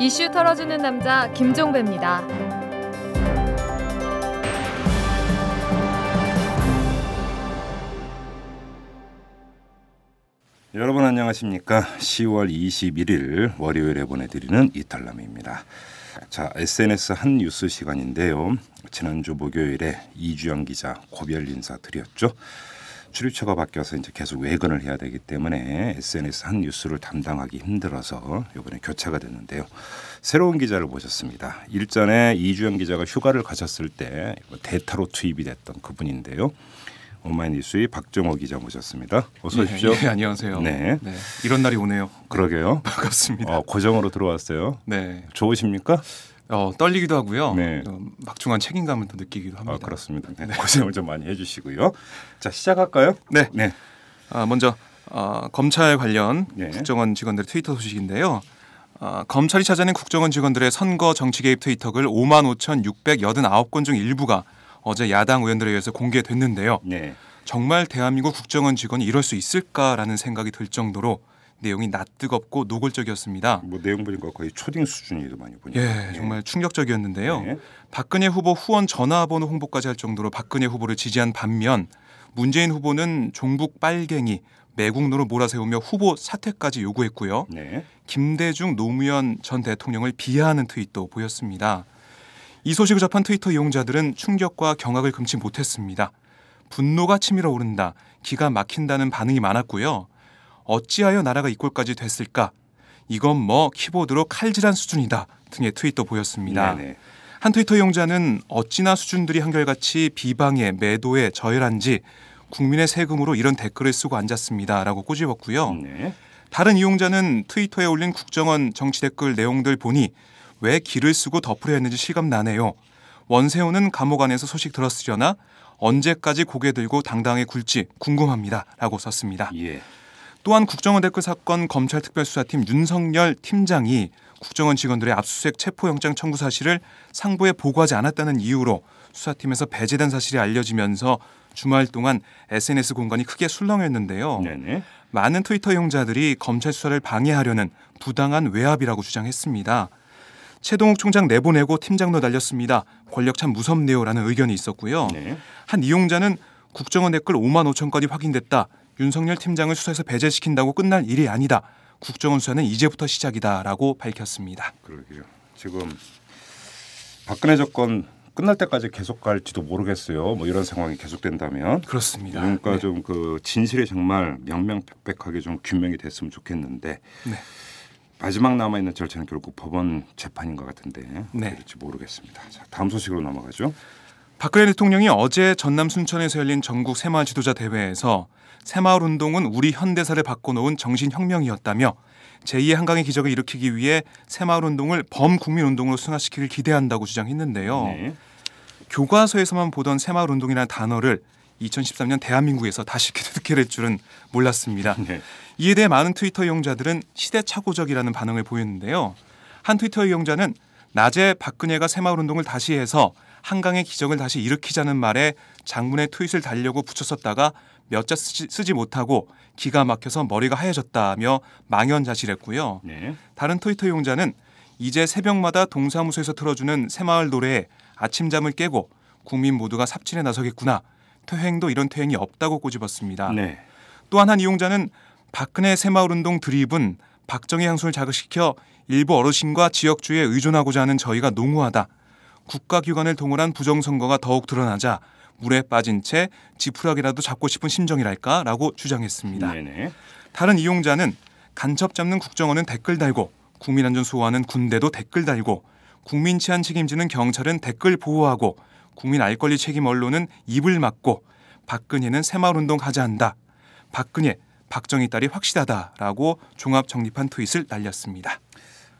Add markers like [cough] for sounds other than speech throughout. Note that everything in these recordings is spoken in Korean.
이슈 털어주는 남자 김종배입니다. 여러분 안녕하십니까? 10월 21일 월요일에 보내드리는 이탈남입니다. 자 SNS 한 뉴스 시간인데요. 지난주 목요일에 이주영 기자 고별 인사 드렸죠. 출입처가 바뀌어서 이제 계속 외근을 해야 되기 때문에 SNS 한 뉴스를 담당하기 힘들어서 이번에 교체가 됐는데요. 새로운 기자를 모셨습니다. 일전에 이주영 기자가 휴가를 가셨을 때 뭐 대타로 투입이 됐던 그분인데요. 오마이뉴스의 박정호 기자 모셨습니다. 어서 네, 오십시오. 네, 안녕하세요. 네. 네. 이런 날이 오네요. 그러게요. [laughs] 반갑습니다. 어, 고정으로 들어왔어요. 네. 좋으십니까? 어, 떨리기도 하고요. 네. 막중한 책임감을 더 느끼기도 합니다. 아, 그렇습니다. 네, 네, 고생을 좀 많이 해주시고요. 자 시작할까요? 네. 네. 아, 먼저 어, 검찰 관련 네. 국정원 직원들의 트위터 소식인데요. 어, 검찰이 찾아낸 국정원 직원들의 선거 정치 개입 트위터글 5만 5,689건 중 일부가 어제 야당 의원들에 의해서 공개됐는데요. 네. 정말 대한민국 국정원 직원이 이럴 수 있을까라는 생각이 들 정도로 내용이 낯뜨겁고 노골적이었습니다. 뭐 내용 보니까 거의 초딩 수준이도 많이 예, 보니까. 예, 정말 충격적이었는데요. 네. 박근혜 후보 후원 전화번호 홍보까지 할 정도로 박근혜 후보를 지지한 반면 문재인 후보는 종북 빨갱이 매국노로 몰아세우며 후보 사퇴까지 요구했고요. 네. 김대중 노무현 전 대통령을 비하하는 트윗도 보였습니다. 이 소식을 접한 트위터 이용자들은 충격과 경악을 금치 못했습니다. 분노가 치밀어 오른다, 기가 막힌다는 반응이 많았고요. 어찌하여 나라가 이꼴까지 됐을까? 이건 뭐 키보드로 칼질한 수준이다 등의 트윗도 보였습니다. 네네. 네. 한 트위터 이용자는 어찌나 수준들이 한결같이 비방에 매도에 저열한지 국민의 세금으로 이런 댓글을 쓰고 앉았습니다라고 꼬집었고요. 네. 다른 이용자는 트위터에 올린 국정원 정치 댓글 내용들 보니 왜 길을 쓰고 덮으려 했는지 실감 나네요. 원세훈은 감옥 안에서 소식 들었으려나 언제까지 고개 들고 당당히 굴지 궁금합니다라고 썼습니다. 예. 또한 국정원 댓글 사건 검찰 특별수사팀 윤성열 팀장이 국정원 직원들의 압수수색 체포영장 청구 사실을 상부에 보고하지 않았다는 이유로 수사팀에서 배제된 사실이 알려지면서 주말 동안 SNS 공간이 크게 술렁였는데요. 네네. 많은 트위터 이용자들이 검찰 수사를 방해하려는 부당한 외압이라고 주장했습니다. 최동욱 총장 내보내고 팀장도 날렸습니다. 권력 참 무섭네요라는 의견이 있었고요. 네. 한 이용자는 국정원 댓글 5만 5천건이 확인됐다. 윤석열 팀장을 수사에서 배제시킨다고 끝날 일이 아니다. 국정원 수사는 이제부터 시작이다라고 밝혔습니다. 그러게요. 지금 박근혜 정권 끝날 때까지 계속 갈지도 모르겠어요. 뭐 이런 상황이 계속된다면 그렇습니다. 그러니까 네. 좀그 진실이 정말 명명백백하게 좀 규명이 됐으면 좋겠는데 네. 마지막 남아 있는 절차는 결국 법원 재판인 것 같은데 네. 그럴지 모르겠습니다. 자, 다음 소식으로 넘어가죠. 박근혜 대통령이 어제 전남 순천에서 열린 전국 새마을 지도자 대회에서 새마을 운동은 우리 현대사를 바꿔놓은 정신혁명이었다며 제2의 한강의 기적을 일으키기 위해 새마을 운동을 범국민 운동으로 승화시키길 기대한다고 주장했는데요. 네. 교과서에서만 보던 새마을 운동이라는 단어를 2013년 대한민국에서 다시 기듣해될 줄은 몰랐습니다. 네. 이에 대해 많은 트위터 이용자들은 시대착오적이라는 반응을 보였는데요. 한 트위터 이용자는 낮에 박근혜가 새마을 운동을 다시 해서 한강의 기적을 다시 일으키자는 말에 장문의 트윗을 달려고 붙였었다가 몇자 쓰지 못하고 기가 막혀서 머리가 하얘졌다며 망연자실했고요. 네. 다른 트위터 이용자는 이제 새벽마다 동사무소에서 틀어주는 새마을 노래에 아침잠을 깨고 국민 모두가 삽질에 나서겠구나. 퇴행도 이런 퇴행이 없다고 꼬집었습니다. 네. 또한 한 이용자는 박근혜 새마을운동 드립은 박정희 향수를 자극시켜 일부 어르신과 지역주의에 의존하고자 하는 저희가 농후하다. 국가기관을 동원한 부정선거가 더욱 드러나자 물에 빠진 채 지푸라기라도 잡고 싶은 심정이랄까라고 주장했습니다. 네네. 다른 이용자는 간첩 잡는 국정원은 댓글 달고 국민안전수호하는 군대도 댓글 달고 국민 치안 책임지는 경찰은 댓글 보호하고 국민 알 권리 책임 언론은 입을 막고 박근혜는 새마을운동 하자 한다. 박근혜, 박정희 딸이 확실하다라고 종합 정립한 트윗을 날렸습니다.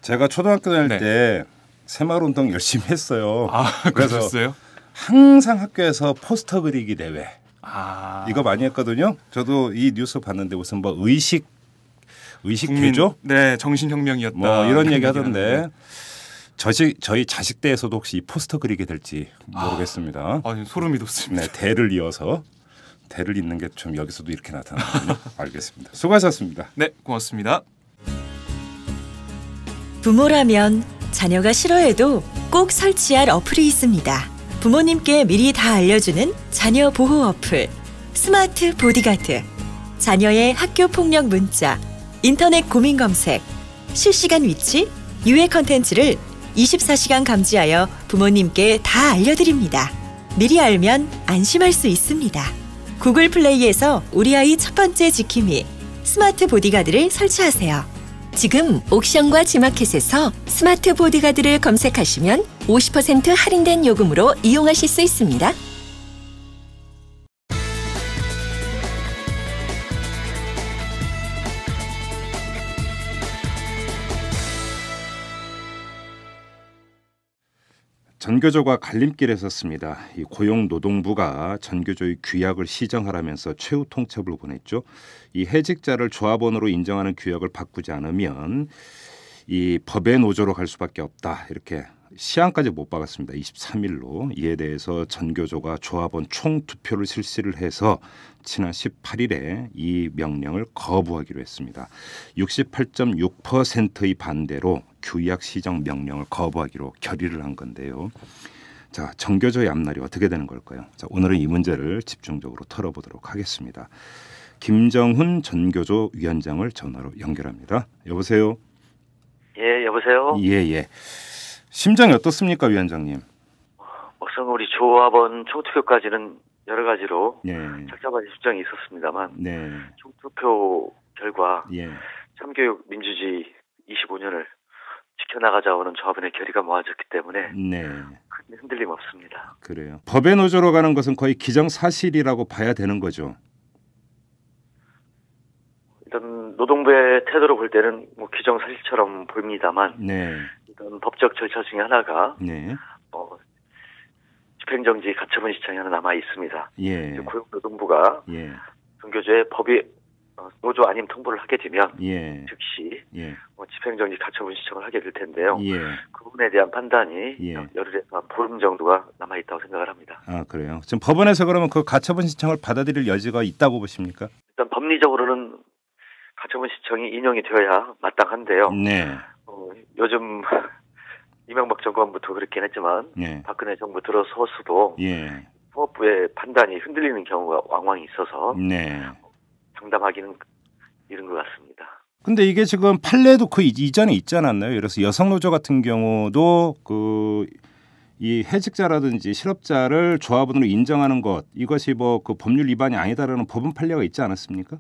제가 초등학교 다닐 네. 때 새마을운동 열심히 했어요. 아, 그러셨어요 항상 학교에서 포스터 그리기 대회 아. 이거 많이 했거든요. 저도 이 뉴스 봤는데 무슨 뭐 의식 의식 개조? 네, 정신혁명이었다. 뭐 이런 얘기 하던데. 저시, 저희 자식 때에서도 혹시 포스터 그리게 될지 모르겠습니다. 아, 아니, 소름이 돋습니다. 네, 대를 이어서 대를 잇는 게 좀 여기서도 이렇게 나타나는군요. [laughs] 알겠습니다. 수고하셨습니다. 네, 고맙습니다. 부모라면 자녀가 싫어해도 꼭 설치할 어플이 있습니다. 부모님께 미리 다 알려주는 자녀 보호 어플 스마트 보디가드 자녀의 학교 폭력 문자 인터넷 고민 검색 실시간 위치 유해 컨텐츠를 24시간 감지하여 부모님께 다 알려드립니다. 미리 알면 안심할 수 있습니다. 구글 플레이에서 우리 아이 첫 번째 지킴이 스마트 보디가드를 설치하세요. 지금 옥션과 지마켓에서 스마트 보디가드를 검색하시면 50% 할인된 요금으로 이용하실 수 있습니다. 전교조가 갈림길에 섰습니다. 고용노동부가 전교조의 규약을 시정하라면서 최후 통첩을 보냈죠. 이 해직자를 조합원으로 인정하는 규약을 바꾸지 않으면 이 법의 노조로 갈 수밖에 없다 이렇게 시한까지 못 박았습니다. 23일로 이에 대해서 전교조가 조합원 총투표를 실시를 해서 지난 18일에 이 명령을 거부하기로 했습니다. 68.6%의 반대로 규약 시정 명령을 거부하기로 결의를 한 건데요. 자, 정교조의 앞날이 어떻게 되는 걸까요? 자, 오늘은 이 문제를 집중적으로 털어보도록 하겠습니다. 김정훈 전교조 위원장을 전화로 연결합니다. 여보세요. 예, 여보세요. 예, 예. 심정이 어떻습니까, 위원장님? 우선 우리 조합원 총투표까지는 여러 가지로 예. 착잡한 심정이 있었습니다만 네. 총투표 결과 예. 참교육 민주주의 25년을 지켜나가자오는 조합원의 결의가 모아졌기 때문에 네. 흔들림 없습니다. 그래요. 법의 노조로 가는 것은 거의 기정사실이라고 봐야 되는 거죠. 노동부의 태도로 볼 때는 뭐 기정사실처럼 보입니다만 네. 이런 법적 절차 중에 하나가 네. 어, 집행정지 가처분 신청이 하나 남아 있습니다. 예. 고용노동부가 예. 종교조의 법이 어, 노조 아님 통보를 하게 되면 예. 즉시 예. 뭐 집행정지 가처분 신청을 하게 될 텐데요. 예. 그 부분에 대한 판단이 예. 열흘에서 보름 정도가 남아 있다고 생각을 합니다. 아 그래요. 지금 법원에서 그러면 그 가처분 신청을 받아들일 여지가 있다고 보십니까? 일단 법리적으로는 가처분 시청이 인용이 되어야 마땅한데요. 네. 어, 요즘 [laughs] 이명박 정권부터 그렇긴 했지만 예. 박근혜 정부 들어서서도 예. 사법부의 판단이 흔들리는 경우가 왕왕 있어서 네. 장담하기는 이른것 같습니다. 근데 이게 지금 판례도 그 이전에 있지 않았나요? 그래서 여성노조 같은 경우도 그 이 해직자라든지 실업자를 조합원으로 인정하는 것 이것이 뭐 그 법률 위반이 아니다라는 법원 판례가 있지 않았습니까?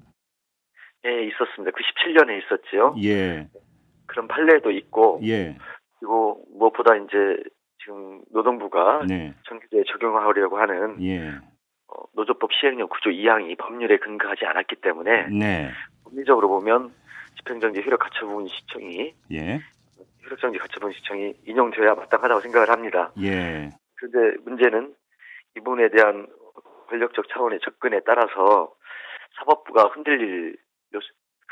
예, 있었습니다. 97년에 그 있었지요. 예. 그런 판례도 있고, 예. 그리고 무엇보다 이제 지금 노동부가 네. 전기에 적용하려고 하는 예. 어, 노조법 시행령 구조 2항이 법률에 근거하지 않았기 때문에 네. 법리적으로 보면 집행정지 효력 가처분 시청이 예. 효력정지 가처분 시청이 인용되어야 마땅하다고 생각을 합니다. 예. 그런데 문제는 이 부분에 대한 권력적 차원의 접근에 따라서 사법부가 흔들릴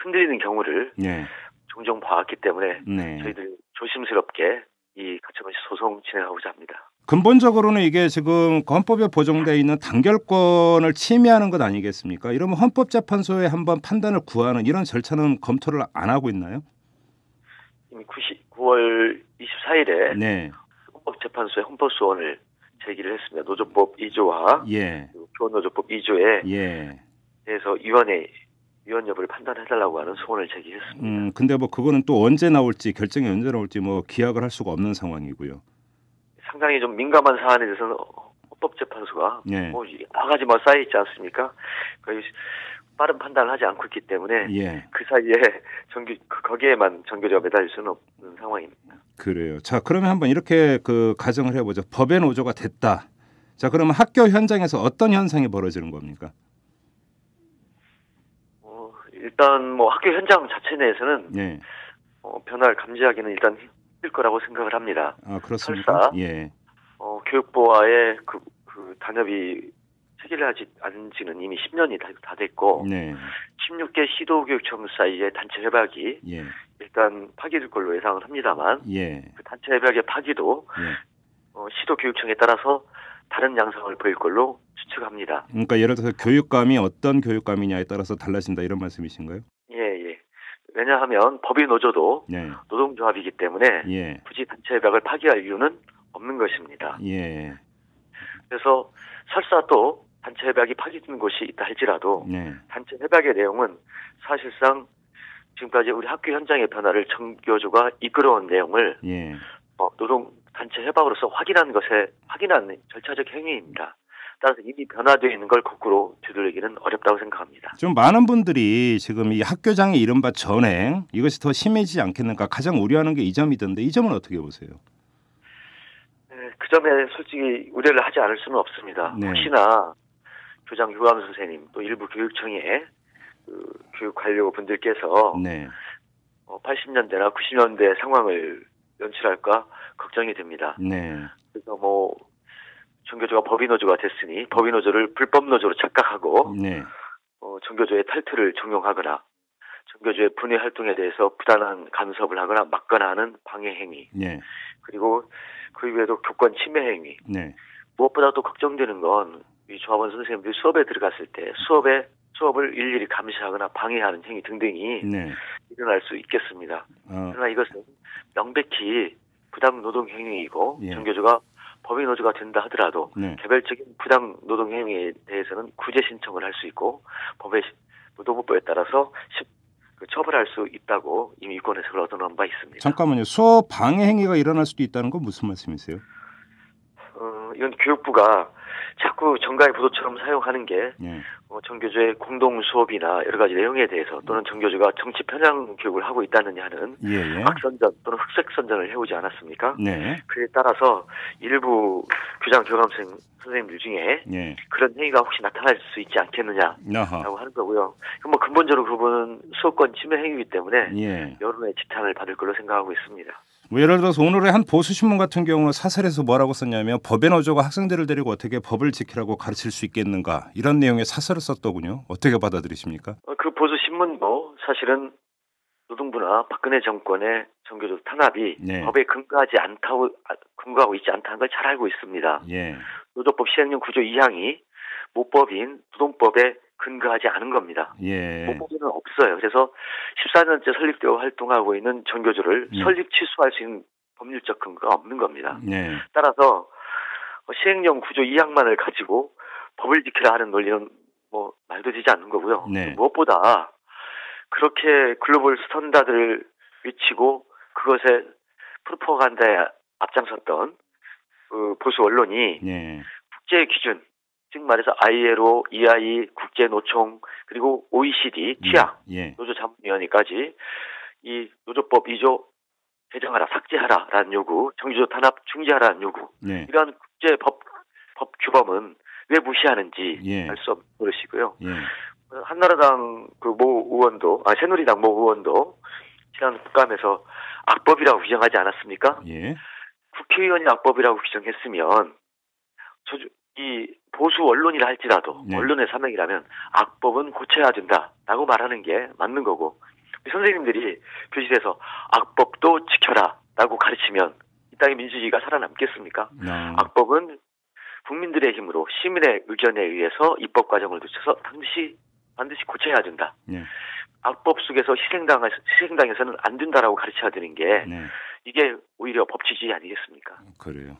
흔들리는 경우를 네. 종종 봐왔기 때문에 네. 저희들 조심스럽게 이 가처분 소송 진행하고자 합니다. 근본적으로는 이게 지금 헌법에 보정되어 있는 단결권을 침해하는 것 아니겠습니까? 이러면 헌법재판소에 한번 판단을 구하는 이런 절차는 검토를 안 하고 있나요? 이미 9 9월 24일에 네. 헌법재판소에 헌법소원을 제기를 했습니다. 노조법 2조와 예. 교원노조법 2조에 예. 대해서 위원회 위원 여부를 판단해달라고 하는 소원을 제기했습니다. 음, 근데 뭐 그거는 또 언제 나올지 결정이 언제 나올지 뭐 기약을 할 수가 없는 상황이고요. 상당히 좀 민감한 사안에 대해서는 헌법재판소가 예. 뭐 여러 아 가지 뭐 쌓여 있지 않습니까? 거의 빠른 판단을 하지 않고 있기 때문에 예. 그 사이에 정규 그 거기에만 정규제 매달릴 수는 없는 상황입니다. 그래요. 자 그러면 한번 이렇게 그 가정을 해보죠. 법의 노조가 됐다. 자 그러면 학교 현장에서 어떤 현상이 벌어지는 겁니까? 일단 뭐 학교 현장 자체 내에서는 예. 어, 변화를 감지하기는 일단 힘들 거라고 생각을 합니다. 아 그렇습니까? 설사 예. 어, 교육부와의 그, 그 단협이 체결 하지 않은 지는 이미 10년이 다, 다 됐고 네. 16개 시도교육청 사이의 단체 협약이 예. 일단 파기될 걸로 예상을 합니다만 예. 그 단체 협약의 파기도 예. 어, 시도교육청에 따라서 다른 양상을 보일 걸로 추측합니다. 그러니까 예를 들어서 교육감이 어떤 교육감이냐에 따라서 달라진다 이런 말씀이신가요? 예, 예. 왜냐하면 법인 노조도 예. 노동조합이기 때문에 예. 굳이 단체 협약을 파기할 이유는 없는 것입니다. 예. 그래서 설사 또 단체 협약이 파기된 곳이 있다 할지라도 예. 단체 협약의 내용은 사실상 지금까지 우리 학교 현장의 변화를 정교조가 이끌어온 내용을 예. 어, 노동 단체 협약으로서 확인한 것에 확인하는 절차적 행위입니다. 따라서 이미 변화되어 있는 걸 거꾸로 되돌리기는 어렵다고 생각합니다. 좀 많은 분들이 지금 이 학교장의 이른바 전행 이것이 더 심해지지 않겠는가 가장 우려하는 게 이 점이던데 이 점은 어떻게 보세요? 네, 그 점에 솔직히 우려를 하지 않을 수는 없습니다. 네. 혹시나 교장 유감 선생님 또 일부 교육청의 그 교육 관료 분들께서 네. 80년대나 어, 90년대 상황을 연출할까 걱정이 됩니다. 네. 그래서 뭐 전교조가 법인노조가 됐으니 법인노조를 불법노조로 착각하고 네. 어, 전교조의 탈퇴를 종용하거나 전교조의 분해 활동에 대해서 부당한 간섭을 하거나 막거나 하는 방해 행위 네. 그리고 그외에도 교권 침해 행위 네. 무엇보다 도 걱정되는 건이 조합원 선생님들이 수업에 들어갔을 때 수업에 수업을 일일이 감시하거나 방해하는 행위 등등이 네. 일어날 수 있겠습니다. 어. 그러나 이것은 명백히 부당 노동 행위이고 예. 전교조가 법인 노조가 된다 하더라도 네. 개별적인 부당 노동 행위에 대해서는 구제 신청을 할 수 있고 법의 노동법에 따라서 그 처벌할 수 있다고 이미 유권 에서을 얻어놓은 바 있습니다. 잠깐만요. 수업 방해 행위가 일어날 수도 있다는 건 무슨 말씀이세요? 어, 이건 교육부가 자꾸 정가의 부도처럼 사용하는 게 예. 어, 정교조의 공동 수업이나 여러 가지 내용에 대해서 또는 정교조가 정치 편향 교육을 하고 있다느냐 하는 예 악선전 예. 또는 흑색 선전을 해오지 않았습니까? 네. 그에 따라서 일부 교장 교감생 선생님들 중에 예. 그런 행위가 혹시 나타날 수 있지 않겠느냐라고 하는 거고요. 뭐 근본적으로 그분은 수업권 침해 행위이기 때문에 예. 여론의 지탄을 받을 걸로 생각하고 있습니다. 뭐 예를 들어서 오늘의 한 보수신문 같은 경우는 사설에서 뭐라고 썼냐면 법의노조가 학생들을 데리고 어떻게 법을 지키라고 가르칠 수 있겠는가 이런 내용의 사설을 썼더군요. 어떻게 받아들이십니까? 어, 그 보수신문도 뭐 사실은 노동부나 박근혜 정권의 종교적 탄압이 네. 법에 근거하지 않다고 아, 근거하고 있지 않다는 걸 잘 알고 있습니다. 예. 노조법 시행령 구조 2항이 모법인 노동법의 근거하지 않은 겁니다. 예. 목보기는 없어요. 그래서 14년째 설립되어 활동하고 있는 전교조를 예. 설립 취소할 수 있는 법률적 근거가 없는 겁니다. 예. 따라서 뭐 시행령 구조 2항만을 가지고 법을 지키라 하는 논리는 뭐 말도 되지 않는 거고요. 네. 무엇보다 그렇게 글로벌 스탠다드를 외치고 그것에 프로파간다에 앞장섰던 그 보수 언론이 예. 국제 기준 즉 말해서 ILO, EI, 국제노총 그리고 OECD, TIA 예. 예. 노조 자문위원회까지 이 노조법 2조 개정하라, 삭제하라라는 요구, 정기조 탄압 중지하라는 요구 예. 이러한 국제법 법 규범은 왜 무시하는지 예. 알수 없으시고요 예. 한나라당 그 모 의원도 아 새누리당 모 의원도 지난 국감에서 악법이라고 규정하지 않았습니까? 예. 국회의원이 악법이라고 규정했으면 이 보수 언론이라 할지라도 네. 언론의 사명이라면 악법은 고쳐야 된다라고 말하는 게 맞는 거고 선생님들이 교실에서 악법도 지켜라라고 가르치면 이 땅의 민주주의가 살아남겠습니까? 네. 악법은 국민들의 힘으로 시민의 의견에 의해서 입법 과정을 거쳐서 반드시 반드시 고쳐야 된다. 네. 악법 속에서 희생당해서 희생당해서는 안 된다라고 가르쳐야 되는 게 네. 이게 오히려 법치지 아니겠습니까? 어, 그래요.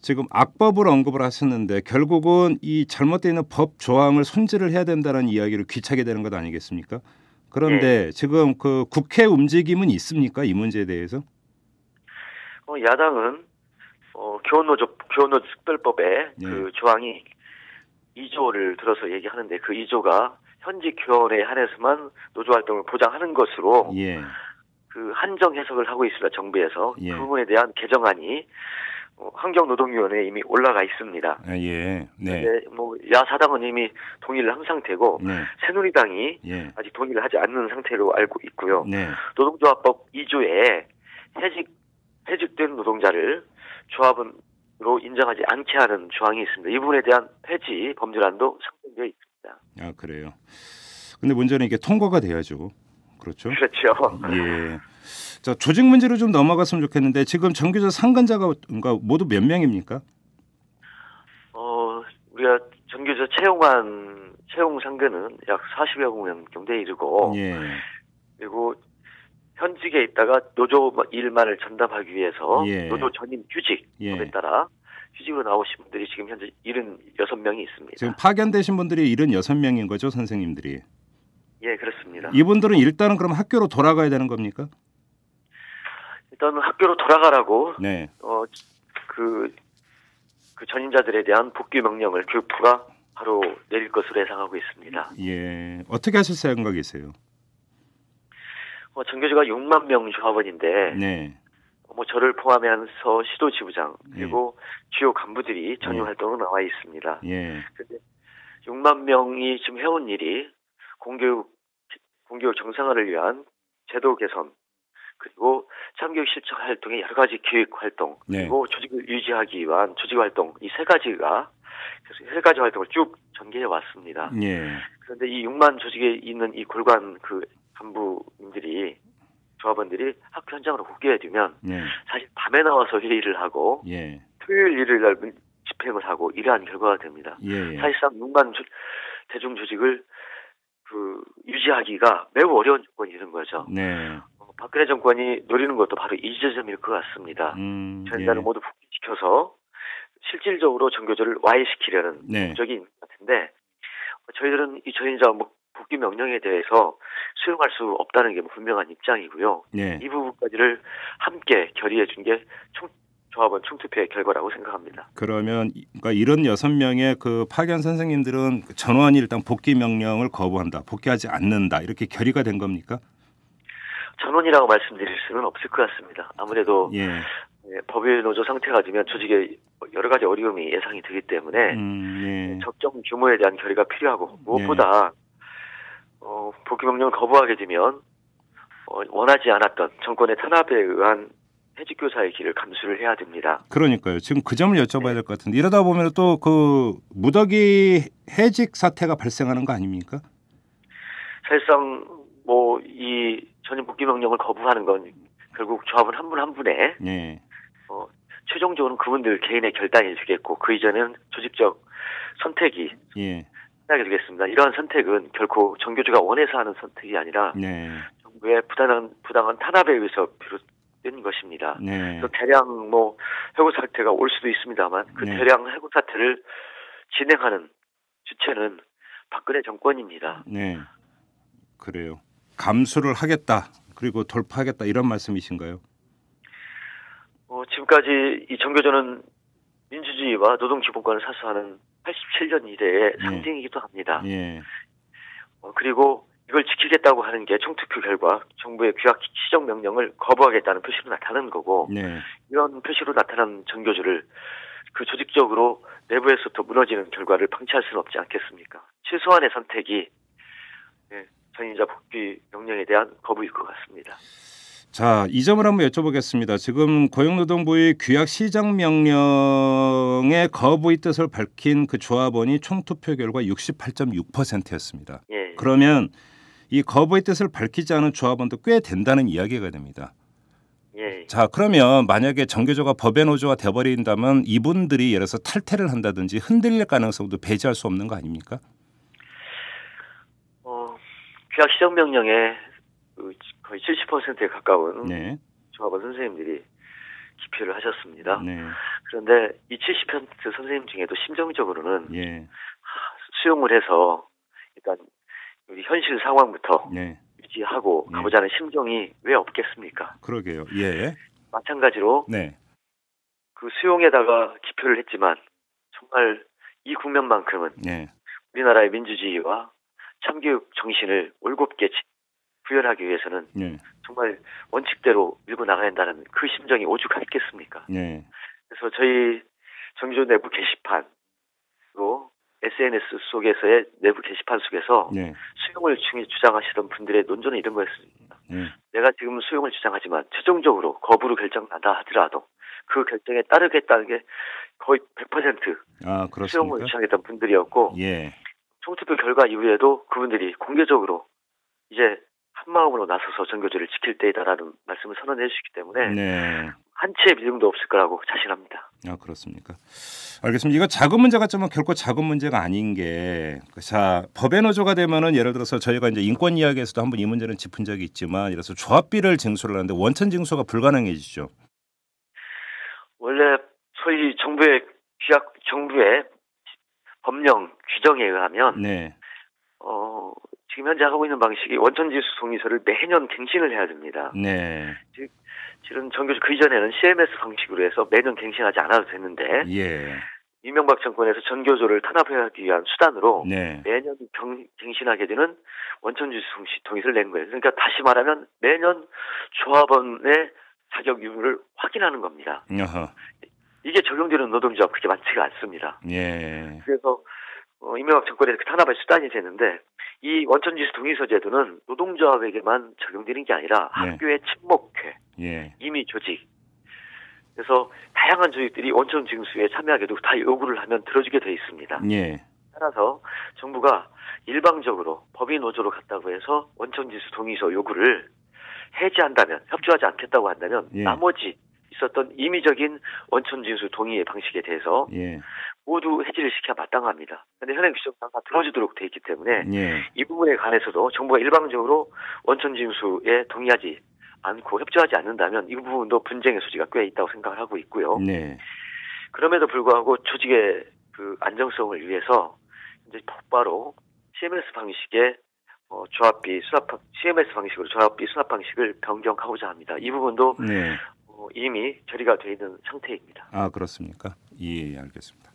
지금 악법을 언급을 하셨는데 결국은 이 잘못되어 있는 법 조항을 손질을 해야 된다는 이야기를 귀차게 되는 것 아니겠습니까? 그런데 네. 지금 그 국회 움직임은 있습니까? 이 문제에 대해서? 어, 야당은 어, 교원노조 교원노 특별법에 네. 그 조항이 2조를 들어서 얘기하는데 그 2조가 현직 교원에 한해서만 노조 활동을 보장하는 것으로 예. 그 한정 해석을 하고 있습니다. 정부에서 그 예. 그 부분에 대한 개정안이 어, 환경노동위원회에 이미 올라가 있습니다. 아, 예, 네. 뭐 야사당은 이미 동의를 한 상태고 네. 새누리당이 예. 아직 동의를 하지 않는 상태로 알고 있고요. 네. 노동조합법 2조에 해직 해직된 노동자를 조합으로 인정하지 않게 하는 조항이 있습니다. 이 부분에 대한 폐지 범죄안도 상정되어 있습니다. 아 그래요. 근데 문제는 이게 통과가 돼야죠. 그렇죠? 그렇죠. 예. 자 조직 문제로 좀 넘어갔으면 좋겠는데 지금 전교조상근자가 그러니까 모두 몇 명입니까? 어 우리가 전교조 채용한 채용 상근은 약 40여 명 정도에 이르고 예. 그리고 현직에 있다가 노조 일만을 전담하기 위해서 예. 노조 전임 휴직에 예. 따라 휴직으로 나오신 분들이 지금 현재 76명이 있습니다. 지금 파견되신 분들이 76명인 거죠, 선생님들이? 예, 그렇습니다. 이분들은 일단은 그럼 학교로 돌아가야 되는 겁니까? 일단은 학교로 돌아가라고 네. 어 그 그 전임자들에 대한 복귀 명령을 교육부가 바로 내릴 것으로 예상하고 있습니다. 예, 어떻게 하실 생각이세요? 어, 전교조가 6만 명 조합원인데, 네. 뭐 저를 포함해서 시도 지부장 예. 그리고 예. 주요 간부들이 전임 예. 활동으로 나와 있습니다. 예. 6만 명이 지금 해온 일이 공교육, 공교육 정상화를 위한 제도 개선, 그리고 참교육 실천 활동의 여러 가지 기획 활동, 네. 그리고 조직을 유지하기 위한 조직 활동, 이 세 가지가 그래서 세 가지 활동을 쭉 전개해 왔습니다. 네. 그런데 이 6만 조직에 있는 이 골관 그 간부님들이 조합원들이 학교 현장으로 오게 되면 네. 사실 밤에 나와서 회의를 하고 예. 토요일 일요일 날 집행을 하고 이러한 결과가 됩니다. 예. 예. 사실상 6만 대중 조직을 그 유지하기가 매우 어려운 조건이 되는 거죠. 네. 어, 박근혜 정권이 노리는 것도 바로 이 지점일 것 같습니다. 음, 전자를 예. 모두 복귀시켜서 실질적으로 전교조를 와해시키려는 네. 적이 있는 것 같은데 어, 저희들은 이전인자 복귀 명령에 대해서 수용할 수 없다는 게 분명한 입장이고요. 네. 이 부분까지를 함께 결의해 준게 사합은 충투피의 결과라고 생각합니다. 그러면 그러니까 이런 여 명의 그 파견 선생님들은 전원이 일단 복귀 명령을 거부한다, 복귀하지 않는다 이렇게 결의가 된 겁니까? 전원이라고 말씀드릴 수는 없을 것 같습니다. 아무래도 예. 예, 법일 노조 상태가 되면 조직의 여러 가지 어려움이 예상이 되기 때문에 음, 예. 적정 규모에 대한 결의가 필요하고 무엇보다 예. 어, 복귀 명령을 거부하게 되면 어, 원하지 않았던 정권의 탄압에 의한 해직 교사의 길을 감수를 해야 됩니다. 그러니까요. 지금 그 점을 여쭤봐야 네. 될것 같은데 이러다 보면 또그 무더기 해직 사태가 발생하는 거 아닙니까? 사실상 뭐 이 전임 복귀 명령을 거부하는 건 결국 조합은 한 분 한 분의 네. 어, 최종적으로는 그분들 개인의 결단이 되겠고 그이전에 조직적 선택이 예. 하게 되겠습니다. 이러한 선택은 결코 정교주가 원해서 하는 선택이 아니라 네. 정부의 부당한 부당한 탄압에 의해서 비롯 된 것입니다. 네. 또 대량 뭐 해고 사태가 올 수도 있습니다만 그 네. 대량 해고 사태를 진행하는 주체는 박근혜 정권입니다. 네, 그래요. 감수를 하겠다 그리고 돌파하겠다 이런 말씀이신가요? 어, 지금까지 이 정교조는 민주주의와 노동기본권을 사수하는 87년 이래의 네. 상징이기도 합니다. 예. 어, 그리고 이걸 지키겠다고 하는 게 총투표 결과 정부의 규약 시정 명령을 거부하겠다는 표시로 나타난 거고 네. 이런 표시로 나타난 전교조를 그 조직적으로 내부에서부터 무너지는 결과를 방치할 수는 없지 않겠습니까? 최소한의 선택이 예, 전인자 복귀 명령에 대한 거부일 것 같습니다. 자, 이 점을 한번 여쭤보겠습니다. 지금 고용노동부의 규약 시정 명령에 거부의 뜻을 밝힌 그 조합원이 총투표 결과 68.6%였습니다. 예. 그러면 이 거부의 뜻을 밝히지 않은 조합원도 꽤 된다는 이야기가 됩니다. 예. 자 그러면 만약에 정교조가 법의 노조가 돼버린다면 이분들이 예를 들어서 탈퇴를 한다든지 흔들릴 가능성도 배제할 수 없는 거 아닙니까? 어, 계약 시정 명령에 그 거의 70%에 가까운 네. 조합원 선생님들이 기피를 하셨습니다. 네. 그런데 이 70% 선생님 중에도 심정적으로는 예. 수용을 해서 일단 우리 현실 상황부터 네. 유지하고 예. 가보자는 심정이 왜 없겠습니까? 그러게요. 예. 마찬가지로 네. 그 수용에다가 기표를 했지만 정말 이 국면만큼은 네. 우리나라의 민주주의와 참교육 정신을 올곧게 구현하기 위해서는 네. 정말 원칙대로 밀고 나가야 한다는 그 심정이 오죽하겠습니까? 네. 그래서 저희 정조 내부 게시판으로 SNS 속에서의 내부 게시판 속에서 네. 수용을 주장하시던 분들의 논조는 이런 거였습니다. 네. 내가 지금 수용을 주장하지만 최종적으로 거부로 결정난다 하더라도 그 결정에 따르겠다는 게 거의 100% 아, 그렇습니까? 수용을 주장했던 분들이었고 예. 총투표 결과 이후에도 그분들이 공개적으로 이제 한마음으로 나서서 전교조를 지킬 때이다라는 말씀을 선언해 주시기 때문에 네. 한 치의 밀림도 없을 거라고 자신합니다. 아 그렇습니까? 알겠습니다. 이거 자금 문제 같지만 결코 자금 문제가 아닌 게자 법의 노조가 되면은 예를 들어서 저희가 이제 인권 이야기에서도 한번 이 문제는 짚은 적이 있지만 이래서 조합비를 징수를 하는데 원천 징수가 불가능해지죠. 원래 소위 정부의 규약 정부의 법령 규정에 의하면 네. 어 지금 현재 하고 있는 방식이 원천 징수 동의서를 매년 갱신을 해야 됩니다. 네. 즉 실은 정교직그 이전에는 CMS 방식으로 해서 매년 갱신하지 않아도 됐는데 예. 이명박 정권에서 전교조를 탄압하기 위한 수단으로 네. 매년 경, 갱신하게 되는 원천지수 통의을낸 거예요. 그러니까 다시 말하면 매년 조합원의 자격 유무를 확인하는 겁니다. 어허. 이게 적용되는 노동조합 그렇게 많지가 않습니다. 예. 그래서 어, 이명박 정권에서 그 탄압의 수단이 되는데 이 원천지수 동의서제도는 노동조합에게만 적용되는 게 아니라 예. 학교의 친목회, 예. 임의 조직, 그래서 다양한 조직들이 원천 징수에 참여하게도 다 요구를 하면 들어주게 돼 있습니다. 예. 따라서 정부가 일방적으로 법인 노조로 갔다고 해서 원천 지수 동의서 요구를 해지한다면 협조하지 않겠다고 한다면 예. 나머지 있었던 임의적인 원천 징수 동의의 방식에 대해서 예. 모두 해지를 시켜야 마땅합니다. 그런데 현행 규정상 다 들어주도록 돼 있기 때문에 예. 이 부분에 관해서도 정부가 일방적으로 원천 징수에 동의하지 않고 협조하지 않는다면 이 부분도 분쟁의 소지가 꽤 있다고 생각을 하고 있고요. 네. 그럼에도 불구하고 조직의 그 안정성을 위해서 이제 곧바로 CMS 방식의 어, 조합비 수납 CMS 방식으로 조합비 수납 방식을 변경하고자 합니다. 이 부분도 네. 뭐 이미 처리가 되어 있는 상태입니다. 아 그렇습니까? 예, 예, 알겠습니다.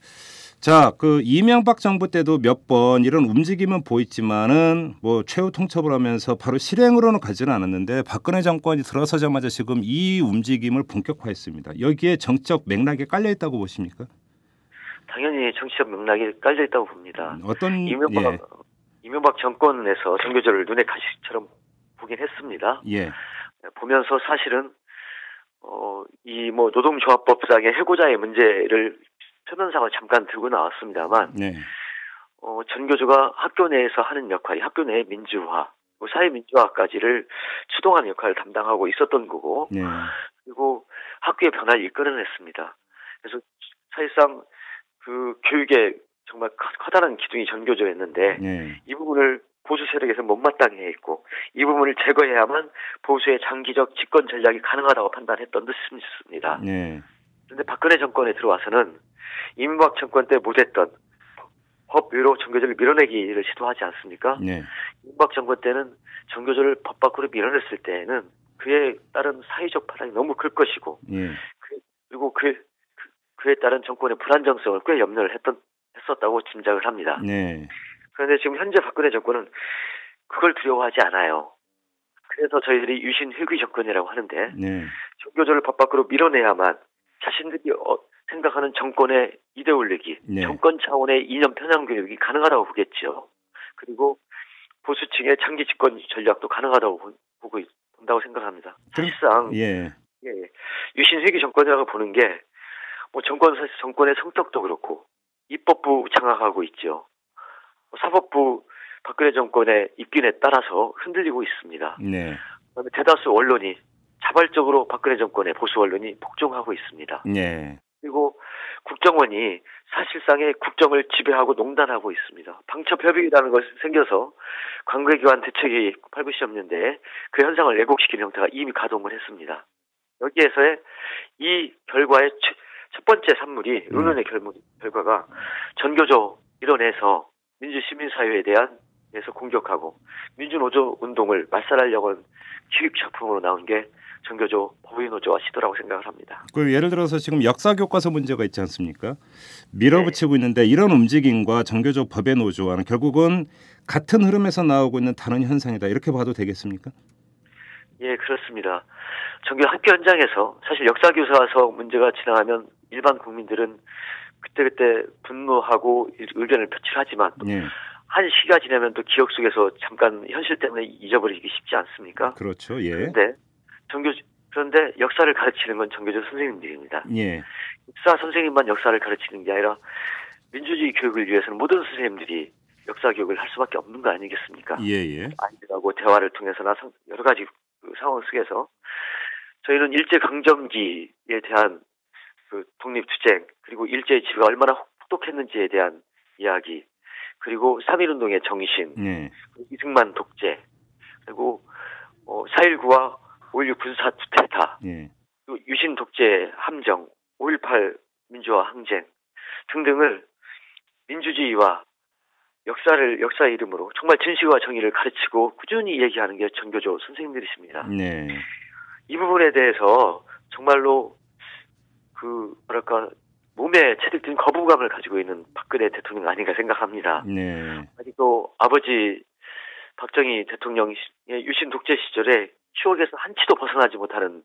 자, 그 이명박 정부 때도 몇 번 이런 움직임은 보였지만은 뭐 최후 통첩을 하면서 바로 실행으로는 가지는 않았는데 박근혜 정권이 들어서자마자 지금 이 움직임을 본격화했습니다. 여기에 정적 맥락이 깔려 있다고 보십니까? 당연히 정치적 맥락이 깔려 있다고 봅니다. 음, 어떤 이명박 예. 이명박 정권에서 선교제를 눈에 가시처럼 보긴 했습니다. 예. 보면서 사실은 어, 이 뭐 노동조합법상의 해고자의 문제를 표면상을 잠깐 들고 나왔습니다만, 네. 어, 전교조가 학교 내에서 하는 역할이 학교 내의 민주화, 뭐 사회민주화까지를 추동하는 역할을 담당하고 있었던 거고, 네. 그리고 학교의 변화를 이끌어냈습니다. 그래서 사실상 그 교육의 정말 커다란 기둥이 전교조였는데 네. 이 부분을 보수 세력에서 못마땅해 있고 이 부분을 제거해야만 보수의 장기적 집권 전략이 가능하다고 판단했던 듯 싶습니다. 네. 그런데 박근혜 정권에 들어와서는 이명박 정권 때 못했던 법위로 정교조를 밀어내기를 시도하지 않습니까? 네. 이명박 정권 때는 정교조를 법 밖으로 밀어냈을 때에는 그에 따른 사회적 파장이 너무 클 것이고 네. 그, 그리고 그, 그, 그에 따른 정권의 불안정성을 꽤 염려를 했던 했었다고 짐작을 합니다. 네. 그런데 지금 현재 박근혜 정권은 그걸 두려워하지 않아요. 그래서 저희들이 유신 회귀 정권이라고 하는데 네. 종교조를 법 밖으로 밀어내야만 자신들이 어, 생각하는 정권의 이데올리기, 네. 정권 차원의 이념 편향 교육이 가능하다고 보겠죠 그리고 보수층의 장기 집권 전략도 가능하다고 보, 고 있, 본다고 생각합니다. 사실상 예. 예, 예. 유신 회귀 정권이라고 보는 게 뭐 정권 정권의 성격도 그렇고 입법부 장악하고 있죠. 사법부 박근혜 정권의 입김에 따라서 흔들리고 있습니다. 네. 그다음에 대다수 언론이 자발적으로 박근혜 정권의 보수 언론이 복종하고 있습니다. 네. 그리고 국정원이 사실상의 국정을 지배하고 농단하고 있습니다. 방첩협의라는 것이 생겨서 관계기관 대책이 89시험년대에 그 현상을 왜곡시키는 형태가 이미 가동을 했습니다. 여기에서의 이 결과의 첫 번째 산물이, 음. 의논의 결과가 전교조 일원에서 민주시민사회에 대한 에서 공격하고 민주노조 운동을 맞살하려고 한 기입작품으로 나온 게정교조 법의노조와 시도라고 생각을 합니다. 그 예를 들어서 지금 역사 교과서 문제가 있지 않습니까? 밀어붙이고 네. 있는데 이런 움직임과 정교조 법의 노조와는 결국은 같은 흐름에서 나오고 있는 다른 현상이다 이렇게 봐도 되겠습니까? 예 그렇습니다. 정교 학교 현장에서 사실 역사 교과서 문제가 지나가면 일반 국민들은 그때그때 분노하고 의견을 표출하지만 예. 한 시기가 지나면 또 기억 속에서 잠깐 현실 때문에 잊어버리기 쉽지 않습니까? 그렇죠. 예. 그런데 정교 그런데 역사를 가르치는 건 정교조 선생님들입니다. 예. 역사 선생님만 역사를 가르치는 게 아니라 민주주의 교육을 위해서는 모든 선생님들이 역사 교육을 할 수밖에 없는 거 아니겠습니까? 예, 예. 아이들하고 대화를 통해서나 여러 가지 상황 속에서 저희는 일제 강점기에 대한 그 독립투쟁 그리고 일제의 지배가 얼마나 혹독했는지에 대한 이야기 그리고 3.1운동의 정신 네. 이승만 독재 그리고 어, 4.19와 5.16 군사 쿠데타 네. 예. 유신 독재 함정 5.18 민주화 항쟁 등등을 민주주의와 역사를 역사 이름으로 정말 진실과 정의를 가르치고 꾸준히 얘기하는 게 전교조 선생님들이십니다. 네. 이 부분에 대해서 정말로 그 뭐랄까 몸에 체득된 거부감을 가지고 있는 박근혜 대통령 아닌가 생각합니다. 네. 아직도 아버지 박정희 대통령의 유신 독재 시절에 추억에서 한치도 벗어나지 못하는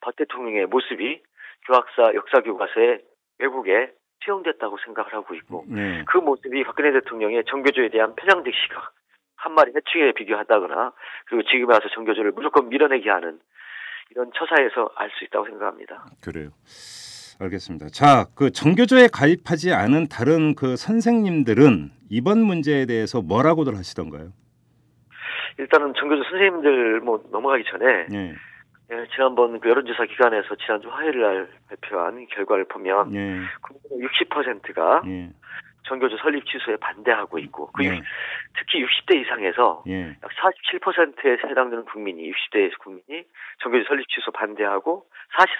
박 대통령의 모습이 교학사 역사 교과서에 외국에 채용됐다고 생각을 하고 있고 네. 그 모습이 박근혜 대통령의 정교조에 대한 편향적 시각 한 마리 해충에 비교한다거나 그리고 지금 와서 정교조를 무조건 밀어내게 하는 이런 처사에서 알 수 있다고 생각합니다. 그래요. 알겠습니다. 자, 그 정교조에 가입하지 않은 다른 그 선생님들은 이번 문제에 대해서 뭐라고들 하시던가요? 일단은 정교조 선생님들 뭐 넘어가기 전에 예. 예, 지난번 그 여론조사 기관에서 지난주 화요일 날 발표한 결과를 보면 예. 60%가 예. 정교조 설립 취소에 반대하고 있고 그 예. 특히 60대 이상에서 예. 약 47%에 해당되는 국민이 60대 에서 국민이 정교조 설립 취소 반대하고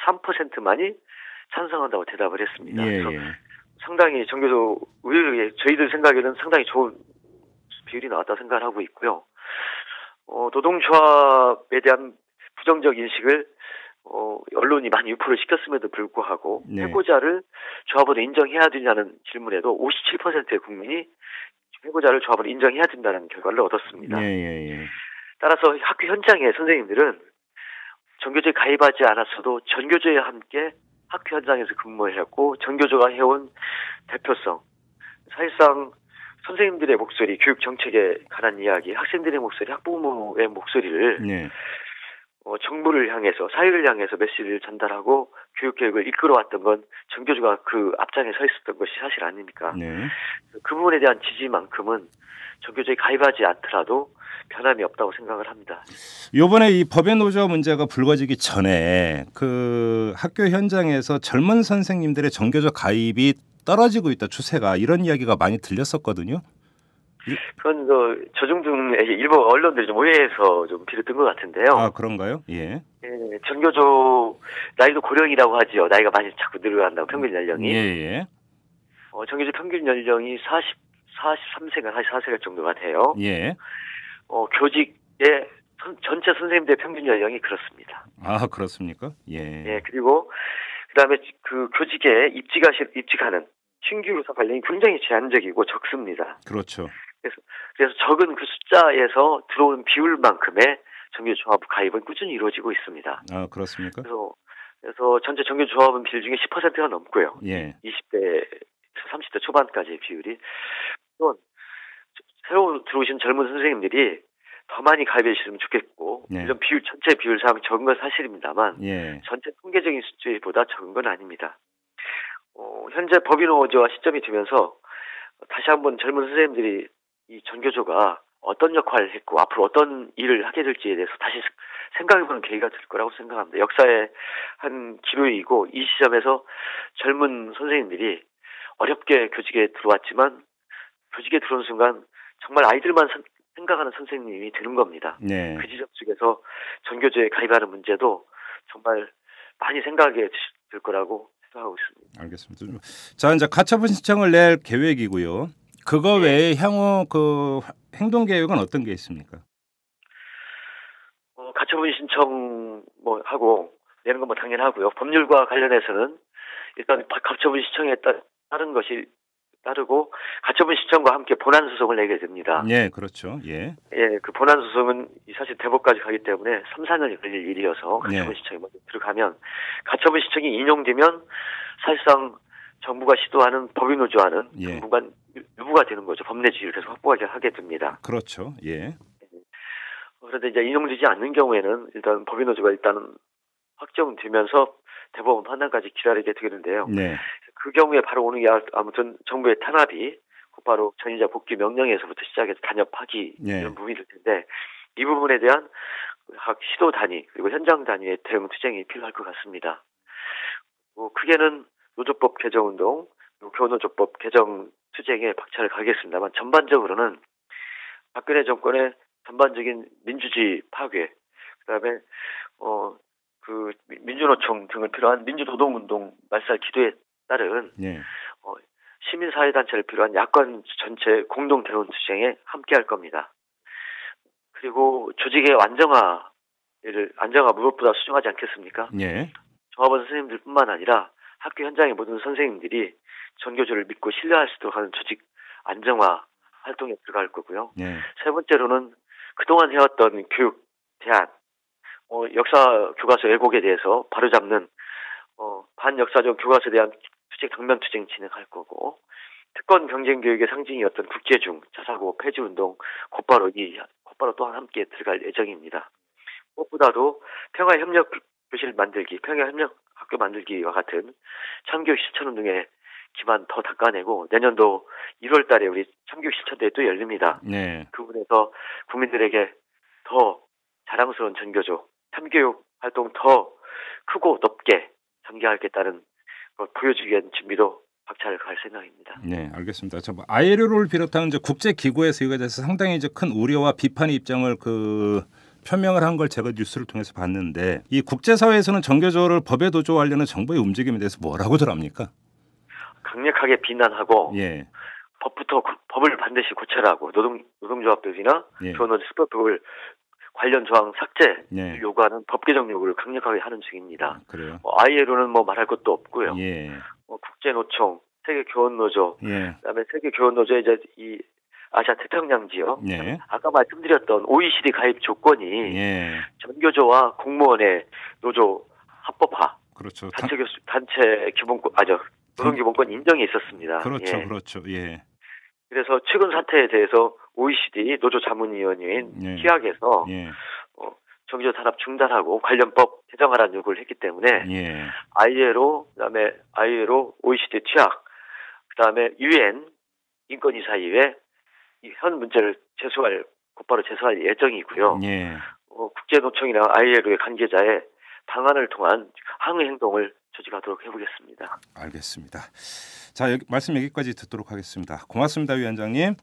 43%만이 찬성한다고 대답을 했습니다. 예, 예. 상당히 정교조 의외로 저희들 생각에는 상당히 좋은 비율이 나왔다 생각을 하고 있고요. 어, 노동조합에 대한 부정적 인식을 어, 언론이 많이 유포를 시켰음에도 불구하고 네. 해고자를 조합으로 인정해야 되냐는 질문에도 57%의 국민이 해고자를 조합으로 인정해야 된다는 결과를 얻었습니다. 예, 예, 예. 따라서 학교 현장의 선생님들은 전교조 가입하지 않았어도 전교조에 함께 학교 현장에서 근무해왔고 전교조가 해온 대표성 사실상 선생님들의 목소리 교육 정책에 관한 이야기 학생들의 목소리 학부모의 목소리를 네. 어, 정부를 향해서 사회를 향해서 메시지를 전달하고 교육 계획을 이끌어왔던 건전교조가그 앞장에 서 있었던 것이 사실 아닙니까? 네. 그 부분에 대한 지지만큼은 종교제에 가입하지 않더라도 변함이 없다고 생각을 합니다. 이번에이 법의 노조 문제가 불거지기 전에 그 학교 현장에서 젊은 선생님들의 종교적 가입이 떨어지고 있다 추세가 이런 이야기가 많이 들렸었거든요. 그건 그저중등 일부 언론들이 좀 오해해서 좀 비롯된 것 같은데요. 아 그런가요? 예. 예, 전교조 나이도 고령이라고 하지요. 나이가 많이 자꾸 늘어간다고 평균 연령이. 예. 예. 어, 전교조 평균 연령이 40 43세가 44세가 정도가 돼요. 예. 어, 교직의 전체 선생님들의 평균 연령이 그렇습니다. 아 그렇습니까? 예. 예 그리고 그다음에 그 교직에 입직하실 입직하는 신규 교사 발령이 굉장히 제한적이고 적습니다. 그렇죠. 그래서 그래서 적은 그 숫자에서 들어오는 비율만큼의 정규 조합 가입은 꾸준히 이루어지고 있습니다. 아 그렇습니까? 그래서 그래서 전체 정규 조합은 비율 중에 10%가 넘고요. 예. 20대 30대 초반까지의 비율이 건 새로 들어오신 젊은 선생님들이 더 많이 가입해 주셨으면 좋겠고 네. 물론 비율 전체 비율 상항 적은 건 사실입니다만 예. 전체 통계적인 수치보다 적은 건 아닙니다. 어, 현재 법인호조와 시점이 되면서 다시 한번 젊은 선생님들이 이 전교조가 어떤 역할을 했고 앞으로 어떤 일을 하게 될지에 대해서 다시 생각해보는 계기가 될 거라고 생각합니다. 역사의 한 기로이고 이 시점에서 젊은 선생님들이 어렵게 교직에 들어왔지만 조직에 들어온 순간 정말 아이들만 생각하는 선생님이 되는 겁니다. 네. 그 지점 쪽에서 전교조에 가입하는 문제도 정말 많이 생각해 될 거라고 생각하고 있습니다. 알겠습니다. 자 이제 가처분 신청을 낼 계획이고요. 그거 네. 외에 향후 그 행동 계획은 어떤 게 있습니까? 어, 가처분 신청 뭐 하고 내는 건뭐 당연하고요. 법률과 관련해서는 일단 가처분 신청에 따른 것이 따르고 가처분 신청과 함께 본안 소송을 내게 됩니다. 예, 그렇죠. 예. 예, 그 본안 소송은 사실 대법까지 가기 때문에 3, 4년이 걸릴 일이어서 예. 가처분 예. 신청이 먼저 들어가면 가처분 신청이 인용되면 사실상 정부가 시도하는 법인 노조와는 예. 당분간 유부가 되는 거죠. 법내 지위를 계속 확보하게 하게 됩니다. 그렇죠. 예. 어, 그런데 이제 인용되지 않는 경우에는 일단 법인 노조가 일단 확정되면서 대법원 판단까지 기다리게 되는데요. 네. 그 경우에 바로 오는 게 아, 아무튼 정부의 탄압이 곧바로 전위자 복귀 명령에서부터 시작해서 단협 하기 네. 예. 이런 부분일 텐데 이 부분에 대한 각 시도 단위 그리고 현장 단위의 대응 투쟁이 필요할 것 같습니다. 뭐 크게는 노조법 개정 운동, 교노조법 개정 투쟁에 박차를 가겠습니다만 전반적으로는 박근혜 정권의 전반적인 민주주의 파괴, 그다음에 어 그 민주노총 등을 필요한 민주노동운동 말살 기도에 딸은 네. 어, 시민사회단체를 필요한 약관 전체 공동 대원 투쟁에 함께할 겁니다. 그리고 조직의 안정화를 안정화 무엇보다 수중하지 않겠습니까? 네. 예. 종합원 선생님들뿐만 아니라 학교 현장의 모든 선생님들이 전교조를 믿고 신뢰할 수 있도록 하는 조직 안정화 활동에 들어갈 거고요. 네. 세 번째로는 그동안 해왔던 교육 대안, 어, 역사 교과서 왜곡에 대해서 바로잡는 어, 반역사적 교과서에 대한 투쟁 당면 투쟁 진행할 거고 특권 경쟁 교육의 상징이었던 국제중 자사고 폐지 운동 곧바로 이 곧바로 또한 함께 들어갈 예정입니다. 무엇보다도 평화 협력 교실 만들기, 평화 협력 학교 만들기와 같은 참교육 실천 운동에 기반 더 닦아내고 내년도 1월 달에 우리 참교육 실천대회 또 열립니다. 네. 그 부분에서 국민들에게 더 자랑스러운 전교조 참교육 활동 더 크고 높게 전개하겠다는 뭐 보여주기위한준비로 박차를 갈 생각입니다. 네, 알겠습니다. 저 ILO를 뭐 비롯한 이제 국제 기구에서 이거에 대해서 상당히 이제 큰 우려와 비판의 입장을 그 표명을 한 걸 제가 뉴스를 통해서 봤는데 이 국제사회에서는 정교조를 법에 도조하려는 정부의 움직임에 대해서 뭐라고들 합니까? 강력하게 비난하고 예. 법부터 법을 반드시 고쳐라고 노동 노동조합법이나 변호사 예. 수법을 관련 조항 삭제 네. 요구하는 법 개정 요구를 강력하게 하는 중입니다. 아, 그래요. 뭐 ILO는 뭐 말할 것도 없고요. 예. 뭐 국제노총, 세계교원노조, 예. 그다음에 세계교원노조 이제 이 아시아 태평양 지역, 예. 아까 말씀드렸던 OECD 가입 조건이 예. 전교조와 공무원의 노조 합법화, 그렇죠. 단체 교수, 단체 기본권, 아죠 노동 기본권 인정이 있었습니다. 그렇죠, 예. 그렇죠. 예. 그래서 최근 사태에 대해서 OECD 노조 자문위원회인 예. 약에서 예. 어, 정조 산업 중단하고 관련법 개정하라는 요구를 했기 때문에 예. ILO 그다음에 ILO OECD 취약 그다음에 UN 인권이사회에 현 문제를 제소할 곧바로 제소할 예정이고요. 예. 어, 국제노총이나 ILO의 관계자의 방안을 통한 항의 행동을 조직하도록 해보겠습니다. 알겠습니다. 자 여기, 말씀 여기까지 듣도록 하겠습니다. 고맙습니다, 위원장님.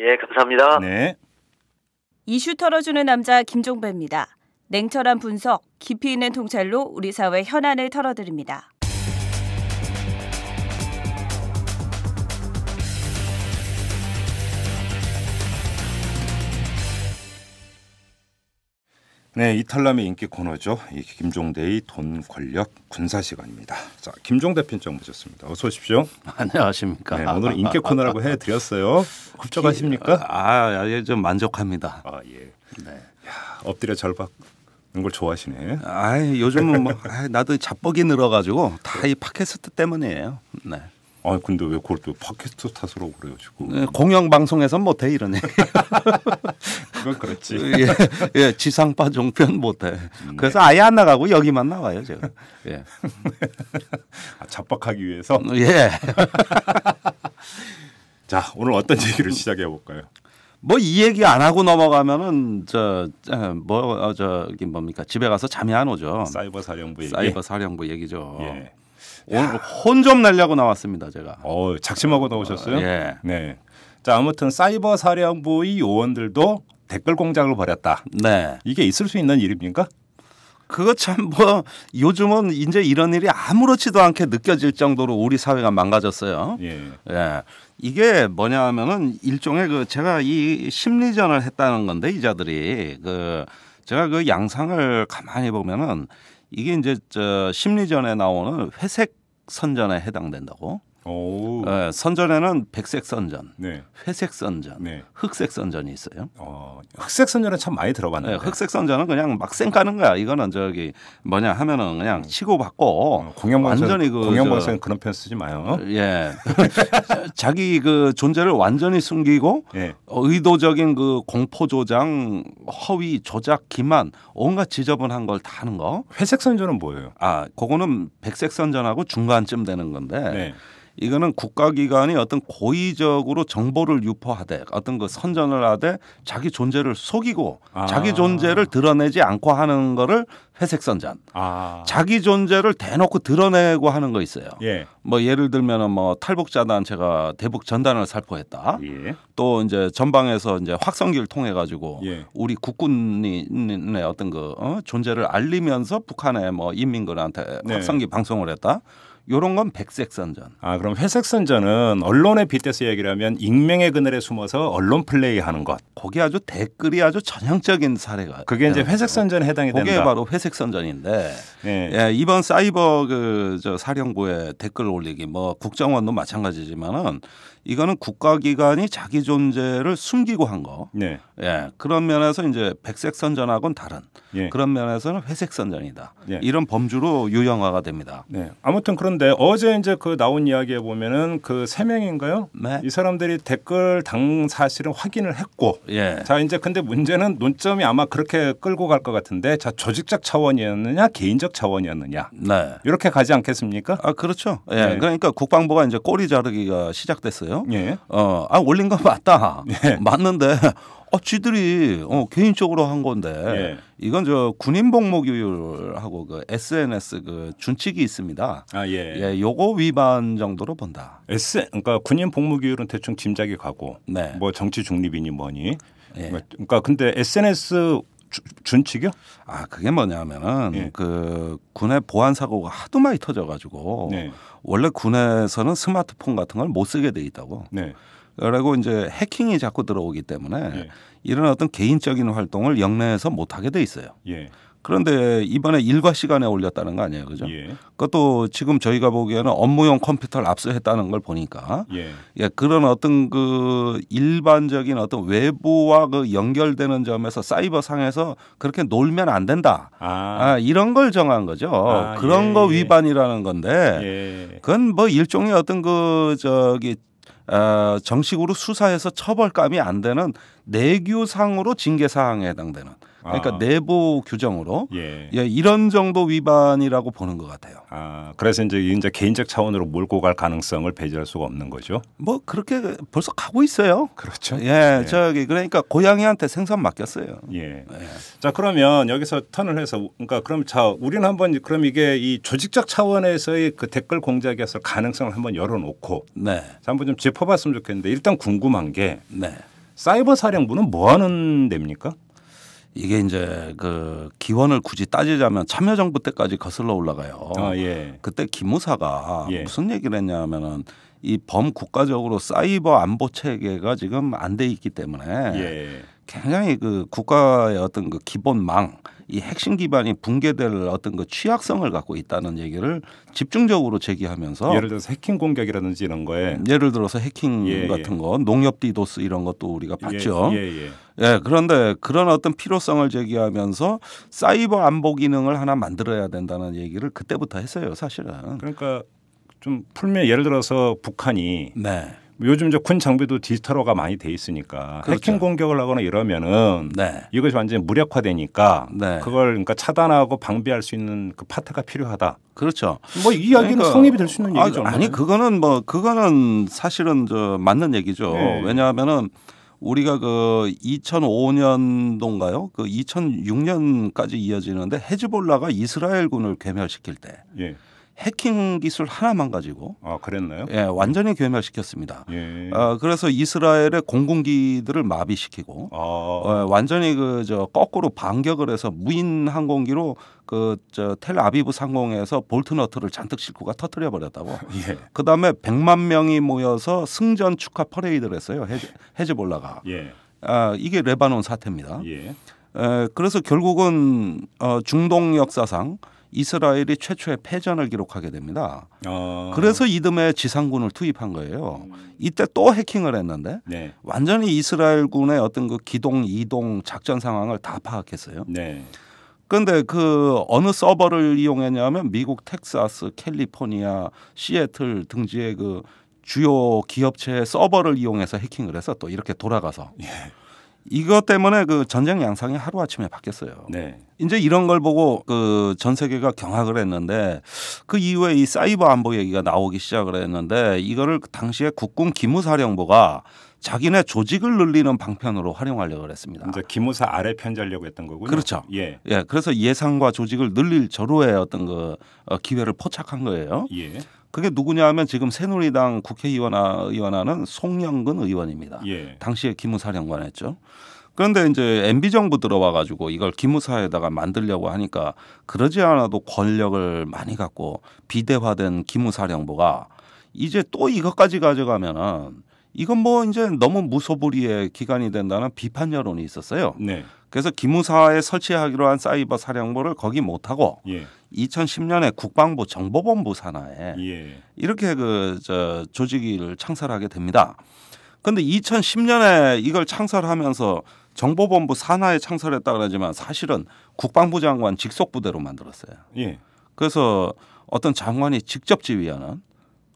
예, 감사합니다. 네. 이슈 털어주는 남자 김종배입니다. 냉철한 분석, 깊이 있는 통찰로 우리 사회 현안을 털어드립니다. 네, 이탈남의 인기 코너죠. 이 김종대의 돈, 권력, 군사 시간입니다. 자, 김종대 편정 모셨습니다. 어서 오십시오. [laughs] 안녕하십니까. 네, 오늘 인기 코너라고 해드렸어요. 흡족하십니까? 아, 아, 아, 예, 좀 만족합니다. 아, 예. 네. 야, 엎드려 절박. 이걸 좋아하시네. 아, 요즘은 뭐 아, 나도 잡복이 늘어가지고 다 이 팟캐스트 때문이에요. 네. 아 근데 왜 그걸 또 팟캐스트 탓으로 그래요 지금? 네, 공영 방송에선 못해 이러네. [laughs] 그건 그렇지. [laughs] 예, 예, 지상파 종편 못해. 네. 그래서 아예 안 나가고 여기만 나와요 제가. 예. 아, 잡박하기 위해서. 음, 예. [laughs] 자 오늘 어떤 얘기를 시작해 볼까요? 뭐 이 얘기 안 하고 넘어가면은 저뭐 어, 저기 뭡니까 집에 가서 잠이 안 오죠. 사이버 사령부 얘기. 사이버 사령부 얘기죠. 예. 오늘 혼좀 뭐 날려고 나왔습니다 제가. 어 작심하고 나오셨어요? 어, 예. 네. 자 아무튼 사이버 사령부의 요원들도 댓글 공작을 벌였다. 네. 이게 있을 수 있는 일입니까? 그거 참뭐 요즘은 이제 이런 일이 아무렇지도 않게 느껴질 정도로 우리 사회가 망가졌어요. 예. 예. 이게 뭐냐 하면은 일종의 그 제가 이 심리전을 했다는 건데 이자들이 그 제가 그 양상을 가만히 보면은 이게 이제 저 심리전에 나오는 회색 선전에 해당된다고 네, 선전에는 백색 선전, 네. 회색 선전, 네. 흑색 선전이 있어요. 어, 흑색 선전은 참 많이 들어봤는데. 예, 흑색 선전은 그냥 막생 까는 거야. 이거는 저기 뭐냐 하면은 그냥 치고 받고 어, 공영방송 완전히 그 공영방송 그런 편 쓰지 마요. 예, [laughs] 자기 그 존재를 완전히 숨기고 예. 어, 의도적인 그 공포 조장, 허위 조작, 기만, 온갖 지저분한 걸 다 하는 거. 회색 선전은 뭐예요? 아, 그거는 백색 선전하고 중간쯤 되는 건데. 네. 이거는 국가기관이 어떤 고의적으로 정보를 유포하되 어떤 그 선전을 하되 자기 존재를 속이고 아. 자기 존재를 드러내지 않고 하는 거를 회색 선전. 아. 자기 존재를 대놓고 드러내고 하는 거 있어요. 예. 뭐 예를 들면은 뭐 탈북자 단체가 대북 전단을 살포했다. 예. 또 이제 전방에서 이제 확성기를 통해 가지고 예. 우리 국군의 어떤 그 어? 존재를 알리면서 북한의 뭐 인민군한테 네. 확성기 방송을 했다. 요런 건 백색 선전. 아, 그럼 회색 선전은 언론에 빗대서 얘기를 하면 익명의 그늘에 숨어서 언론 플레이 하는 것. 거기 아주 댓글이 아주 전형적인 사례가. 그게 이제 회색 선전에 해당이 된다. 그게 바로 회색 선전인데. 네. 예, 이번 사이버 그저 사령부에 댓글 올리기 뭐 국정원도 마찬가지지만은 이거는 국가기관이 자기 존재를 숨기고 한 거. 네. 예. 그런 면에서 이제 백색 선전하고는 다른 예. 그런 면에서는 회색 선전이다. 예. 이런 범주로 유형화가 됩니다. 네. 아무튼 그런데 어제 이제 그 나온 이야기에 보면은 그 세 명인가요? 네. 이 사람들이 댓글 당 사실은 확인을 했고. 예. 자 이제 근데 문제는 논점이 아마 그렇게 끌고 갈 것 같은데 자 조직적 차원이었느냐 개인적 차원이었느냐. 네. 이렇게 가지 않겠습니까? 아 그렇죠. 예. 네. 그러니까 국방부가 이제 꼬리 자르기가 시작됐어요. 올어요 예. 어, 아 올린 건 맞다. 예. [laughs] 맞는데 어, 쥐들이 어, 개인적으로 한 건데 예. 이건 저 군인 복무규율하고 그 SNS 그 준칙이 있습니다. 아 예. 예, 요거 위반 정도로 본다. S 그러니까 군인 복무규율은 대충 짐작이 가고 네. 뭐 정치 중립이니 뭐니. 예. 뭐, 그러니까 근데 SNS 주, 준칙이요? 아 그게 뭐냐면은 네. 그 군의 보안 사고가 하도 많이 터져가지고 네. 원래 군에서는 스마트폰 같은 걸 못 쓰게 돼 있다고. 네. 그리고 이제 해킹이 자꾸 들어오기 때문에 예. 이런 어떤 개인적인 활동을 영내에서 못 하게 돼 있어요. 예. 그런데 이번에 일과 시간에 올렸다는 거 아니에요, 그죠? 예. 그것도 지금 저희가 보기에는 업무용 컴퓨터를 압수했다는 걸 보니까 예. 예, 그런 어떤 그 일반적인 어떤 외부와 그 연결되는 점에서 사이버 상에서 그렇게 놀면 안 된다. 아, 아 이런 걸 정한 거죠. 아, 그런 예. 거 예. 위반이라는 건데 예. 그건 뭐 일종의 어떤 그 저기 어, 정식으로 수사해서 처벌감이 안 되는 내규상으로 징계 사항에 해당되는 그러니까 아. 내부 규정으로 예. 예. 이런 정도 위반이라고 보는 것 같아요. 아 그래서 이제 이제 개인적 차원으로 몰고 갈 가능성을 배제할 수가 없는 거죠. 뭐 그렇게 벌써 가고 있어요. 그렇죠. 예, 예. 저기 그러니까 고양이한테 생선 맡겼어요. 예. 예. 자 그러면 여기서 턴을 해서 그러니까 그럼 자 우리는 한번 그럼 이게 이 조직적 차원에서의 그 댓글 공작에서 가능성을 한번 열어놓고 네. 한번 좀 짚어봤으면 좋겠는데 일단 궁금한 게 네. 사이버 사령부는 뭐 하는 데입니까? 이게 이제 그 기원을 굳이 따지자면 참여정부 때까지 거슬러 올라가요. 아, 예. 그때 김무사가 예. 무슨 얘기를 했냐면은 이 범국가적으로 사이버 안보 체계가 지금 안 돼 있기 때문에 예. 굉장히 그 국가의 어떤 그 기본망 이 핵심 기반이 붕괴될 어떤 그 취약성을 갖고 있다는 얘기를 집중적으로 제기하면서 예를 들어서 해킹 공격이라든지 이런 거에 예를 들어서 해킹 예, 예. 같은 거 농협 디도스 이런 것도 우리가 예, 봤죠. 예, 예, 예, 그런데 그런 어떤 필요성을 제기하면서 사이버 안보 기능을 하나 만들어야 된다는 얘기를 그때부터 했어요, 사실은. 그러니까 좀 풀면 예를 들어서 북한이 네. 요즘 이제 군 장비도 디지털화가 많이 돼 있으니까 그렇죠. 해킹 공격을 하거나 이러면은 네. 이것이 완전히 무력화되니까 네. 그걸 그러니까 차단하고 방비할 수 있는 그 파트가 필요하다. 그렇죠. 뭐 이 이야기는 그러니까 성립이 될 수 있는 아, 얘기죠. 아니 그거는 뭐 그거는 사실은 저 맞는 얘기죠. 네. 왜냐하면은 우리가 그 2005년도인가요? 그 2006년까지 이어지는데 헤즈볼라가 이스라엘군을 괴멸시킬 때 예. 해킹 기술 하나만 가지고 아 그랬나요? 예, 완전히 괴멸시켰습니다. 예. 어, 그래서 이스라엘의 공군기들을 마비시키고 아. 어, 완전히 그 저 거꾸로 반격을 해서 무인 항공기로 그 저 텔아비브 상공에서 볼트너트를 잔뜩 싣고가 터트려 버렸다고. [laughs] 예. 그다음에 백만 명이 모여서 승전 축하 퍼레이드를 했어요. 해제, 해제 볼라가 예. 아, 이게 레바논 사태입니다. 예. 에, 그래서 결국은 어, 중동 역사상 이스라엘이 최초의 패전을 기록하게 됩니다. 어. 그래서 이듬해 지상군을 투입한 거예요. 이때 또 해킹을 했는데 네. 완전히 이스라엘군의 어떤 그 기동 이동 작전 상황을 다 파악했어요. 네. 근데 그 어느 서버를 이용했냐면 미국 텍사스, 캘리포니아, 시애틀 등지의 그 주요 기업체의 서버를 이용해서 해킹을 해서 또 이렇게 돌아가서 예. 이것 때문에 그 전쟁 양상이 하루 아침에 바뀌었어요. 네. 이제 이런 걸 보고 그 전 세계가 경악을 했는데 그 이후에 이 사이버 안보 얘기가 나오기 시작을 했는데 이거를 그 당시에 국군 기무사령부가 자기네 조직을 늘리는 방편으로 활용하려고 했습니다. 이제 기무사 아래 편자려고 했던 거군요. 그렇죠. 예. 예. 그래서 예상과 조직을 늘릴 절호의 어떤 그 어, 기회를 포착한 거예요. 예. 그게 누구냐 하면 지금 새누리당 국회의원 의원하는 송영근 의원입니다. 예. 당시에 기무사령관했죠. 그런데 이제 MB 정부 들어와 가지고 이걸 기무사에다가 만들려고 하니까 그러지 않아도 권력을 많이 갖고 비대화된 기무사령부가 이제 또 이것까지 가져가면은 이건 뭐 이제 너무 무소불위의 기간이 된다는 비판 여론이 있었어요. 네. 그래서 기무사에 설치하기로 한 사이버 사령부를 거기 못하고 예. 2010년에 국방부 정보본부 산하에 예. 이렇게 그 저 조직을 창설하게 됩니다. 그런데 2010년에 이걸 창설하면서 정보본부 산하에 창설했다 그러지만 사실은 국방부 장관 직속 부대로 만들었어요. 예. 그래서 어떤 장관이 직접 지휘하는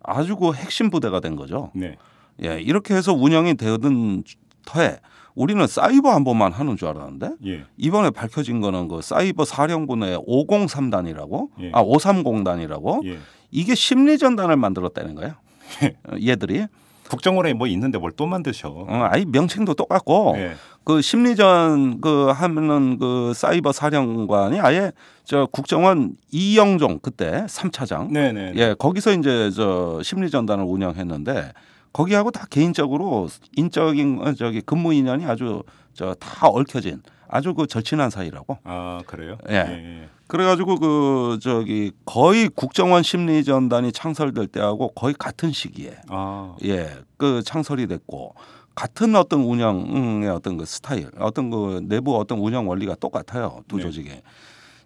아주 그 핵심 부대가 된 거죠. 네. 예, 이렇게 해서 운영이 되던 터에 우리는 사이버 한 번만 하는 줄 알았는데 예. 이번에 밝혀진 거는 그 사이버 사령부의 503단이라고 예. 아 530단이라고 예. 이게 심리 전단을 만들었다는 거예요. 예. 어, 얘들이 국정원에 뭐 있는데 뭘 또 만드셔? 어, 아니 명칭도 똑같고 예. 그 심리전 그 하면은 그 사이버 사령관이 아예 저 국정원 이영종 그때 3차장 네네. 예 거기서 이제 저 심리 전단을 운영했는데 거기하고 다 개인적으로 인적인 어, 저기 근무 인연이 아주 저 다 얽혀진 아주 그 절친한 사이라고. 아 그래요? 예. 예, 예. 그래가지고 그 저기 거의 국정원 심리전단이 창설될 때하고 거의 같은 시기에 아. 예그 창설이 됐고 같은 어떤 운영의 어떤 그 스타일 어떤 그 내부 어떤 운영 원리가 똑같아요 두 네. 조직에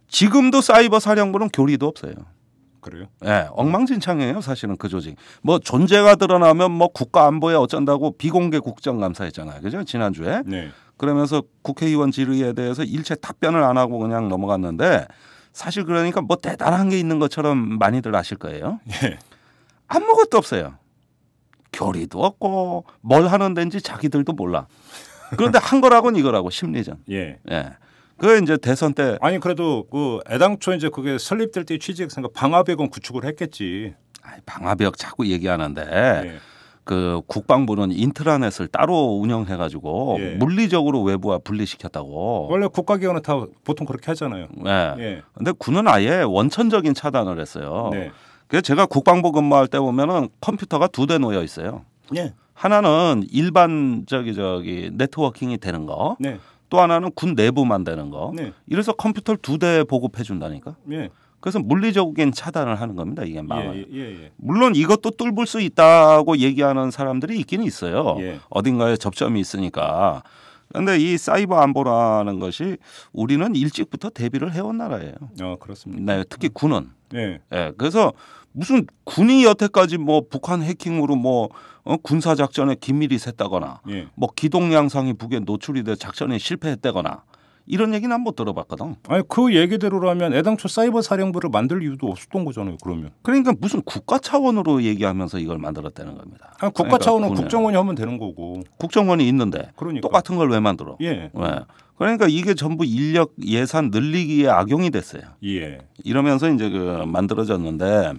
지금도 사이버 사령부는 교리도 없어요. 그래요? 예, 네, 엉망진창이에요, 사실은 그 조직. 뭐 존재가 드러나면 뭐 국가 안보에 어쩐다고 비공개 국정감사했잖아요, 그죠? 지난주에. 네. 그러면서 국회의원 질의에 대해서 일체 답변을 안 하고 그냥 넘어갔는데 사실 그러니까 뭐 대단한 게 있는 것처럼 많이들 아실 거예요. [laughs] 예. 아무것도 없어요. 교리도 없고 뭘 하는 데인지 자기들도 몰라. 그런데 한 거라고는 이거라고 심리전. 예. 예. 그게 이제 대선 때 아니 그래도 그 애당초 이제 그게 설립될 때 취지액상가 방화벽은 구축을 했겠지. 아니, 방화벽 자꾸 얘기하는데 예. 그 국방부는 인트라넷을 따로 운영해 가지고 예. 물리적으로 외부와 분리시켰다고. 원래 국가기관은 다 보통 그렇게 하잖아요. 네. 예. 근데 군은 아예 원천적인 차단을 했어요. 네. 그 제가 국방부 근무할 때 보면은 컴퓨터가 두 대 놓여 있어요. 예. 하나는 일반 적이 저기 네트워킹이 되는 거. 네. 또 하나는 군 내부 만되는 거. 네. 이래서 컴퓨터를 두 대 보급해 준다니까. 예. 그래서 물리적인 차단을 하는 겁니다. 이게 망을. 예 예, 예, 예, 물론 이것도 뚫을 수 있다고 얘기하는 사람들이 있긴 있어요. 예. 어딘가에 접점이 있으니까. 그런데 이 사이버 안보라는 것이 우리는 일찍부터 대비를 해온 나라예요. 아, 그렇습니다. 네, 특히 군은. 예. 네. 그래서 무슨 군이 여태까지 뭐 북한 해킹으로 뭐 어, 군사 작전에 긴밀히 샜다거나 예. 뭐 기동 양상이 북에 노출이 돼 작전에 실패했다거나 이런 얘기는 한번 들어봤거든. 아니 그 얘기대로라면 애당초 사이버 사령부를 만들 이유도 없었던 거잖아요. 그러면. 그러니까 무슨 국가 차원으로 얘기하면서 이걸 만들었다는 겁니다. 아니, 국가 그러니까 차원은 군에. 국정원이 하면 되는 거고. 국정원이 있는데 그러니까. 똑같은 걸 왜 만들어? 예. 네. 그러니까 이게 전부 인력 예산 늘리기에 악용이 됐어요. 예. 이러면서 이제 그 만들어졌는데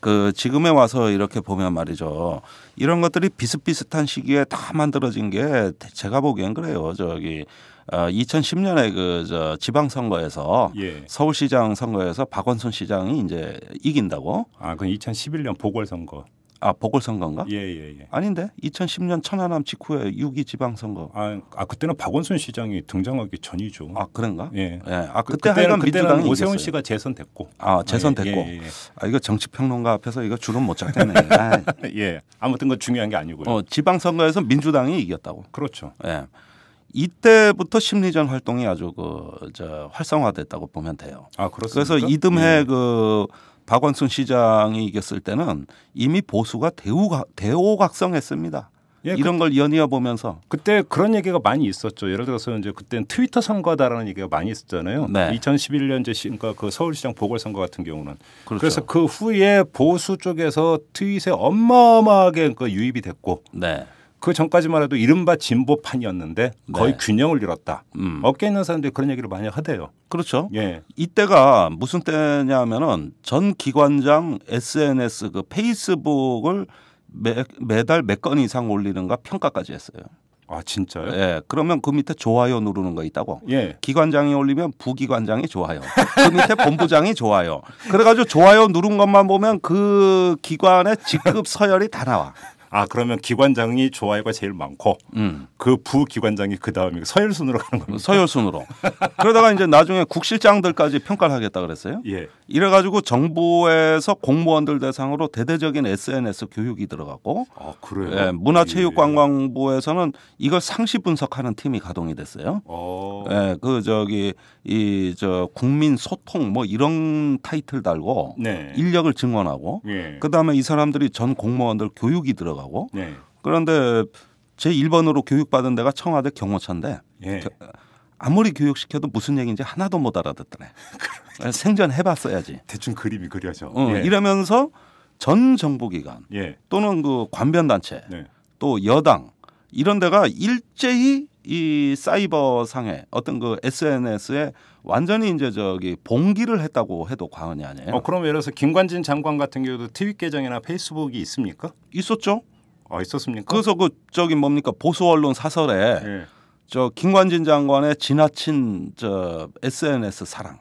그 지금에 와서 이렇게 보면 말이죠. 이런 것들이 비슷비슷한 시기에 다 만들어진 게 제가 보기엔 그래요. 저기 어, 2010년에 그저 지방선거에서 예. 서울시장 선거에서 박원순 시장이 이제 이긴다고. 아, 그 2011년 보궐선거. 아 보궐선거인가? 예예예. 예, 예. 아닌데 2010년 천안함 직후에 6기 지방선거. 아, 아 그때는 박원순 시장이 등장하기 전이죠. 아 그런가? 예. 예. 아 그, 그때 하여간 민주당이 오세훈 이겼어요. 씨가 재선됐고. 아 재선됐고. 아, 예, 예, 예. 아 이거 정치평론가 앞에서 이거 주름 못 잡겠네. [laughs] 아. 예. 아무튼 그 중요한 게 아니고요. 어, 지방선거에서 민주당이 이겼다고. 그렇죠. 예. 이때부터 심리전 활동이 아주 그저 활성화됐다고 보면 돼요. 아 그렇습니까? 그래서 이듬해 그 박원순 시장이 이겼을 때는 이미 보수가 대우가, 대오각성했습니다. 예, 이런 그, 걸 연이어 보면서 그때 그런 얘기가 많이 있었죠. 예를 들어서 이제 그때는 트위터 선거다라는 얘기가 많이 있었잖아요. 네. 2011년 이제 그러니까 그 서울시장 보궐선거 같은 경우는 그렇죠. 그래서그 후에 보수 쪽에서 트윗에 어마어마하게 그 유입이 됐고 네. 그 전까지만 해도 이른바 진보판이었는데 네. 거의 네. 균형을 잃었다. 음. 업계에 있는 사람들이 그런 얘기를 많이 하대요. 그렇죠. 예. 이때가 무슨 때냐면은 전 기관장 SNS 그 페이스북을 매, 매달 몇 건 이상 올리는가 평가까지 했어요. 아 진짜요? 예. 그러면 그 밑에 좋아요 누르는 거 있다고. 예. 기관장이 올리면 부기관장이 좋아요. 그 밑에 본부장이 좋아요. 그래가지고 좋아요 누른 것만 보면 그 기관의 직급 서열이 다 나와. 아 그러면 기관장이 좋아요가 제일 많고 음. 그 부기관장이 그다음이 서열 순으로 가는 겁니다. 서열 순으로. 그러다가 이제 나중에 국실장들까지 평가를 하겠다 그랬어요. 예. 이래가지고 정부에서 공무원들 대상으로 대대적인 SNS 교육이 들어갔고, 아, 예, 문화체육관광부에서는 예, 예. 이걸 상시 분석하는 팀이 가동이 됐어요. 어. 예, 그 저기 이 저 국민 소통 뭐 이런 타이틀 달고 네. 인력을 증원하고, 예. 그 다음에 이 사람들이 전 공무원들 교육이 들어가고, 네. 그런데 제 1번으로 교육받은 데가 청와대 경호처인데. 예. 겨, 아무리 교육시켜도 무슨 얘기인지 하나도 못 알아듣더래. 생전 해봤어야지. 대충 그림이 그려져. 어, 예. 이러면서 전 정부기관 예. 또는 그 관변단체 네. 또 여당 이런 데가 일제히 이 사이버 상에 어떤 그 SNS에 완전히 이제 저기 봉기를 했다고 해도 과언이 아니에요. 어, 그럼 예를 들어서 김관진 장관 같은 경우도 트윗 계정이나 페이스북이 있습니까? 있었죠. 아 있었습니까? 그래서 그 저기 뭡니까 보수 언론 사설에 예. 저 김관진 장관의 지나친 저 SNS 사랑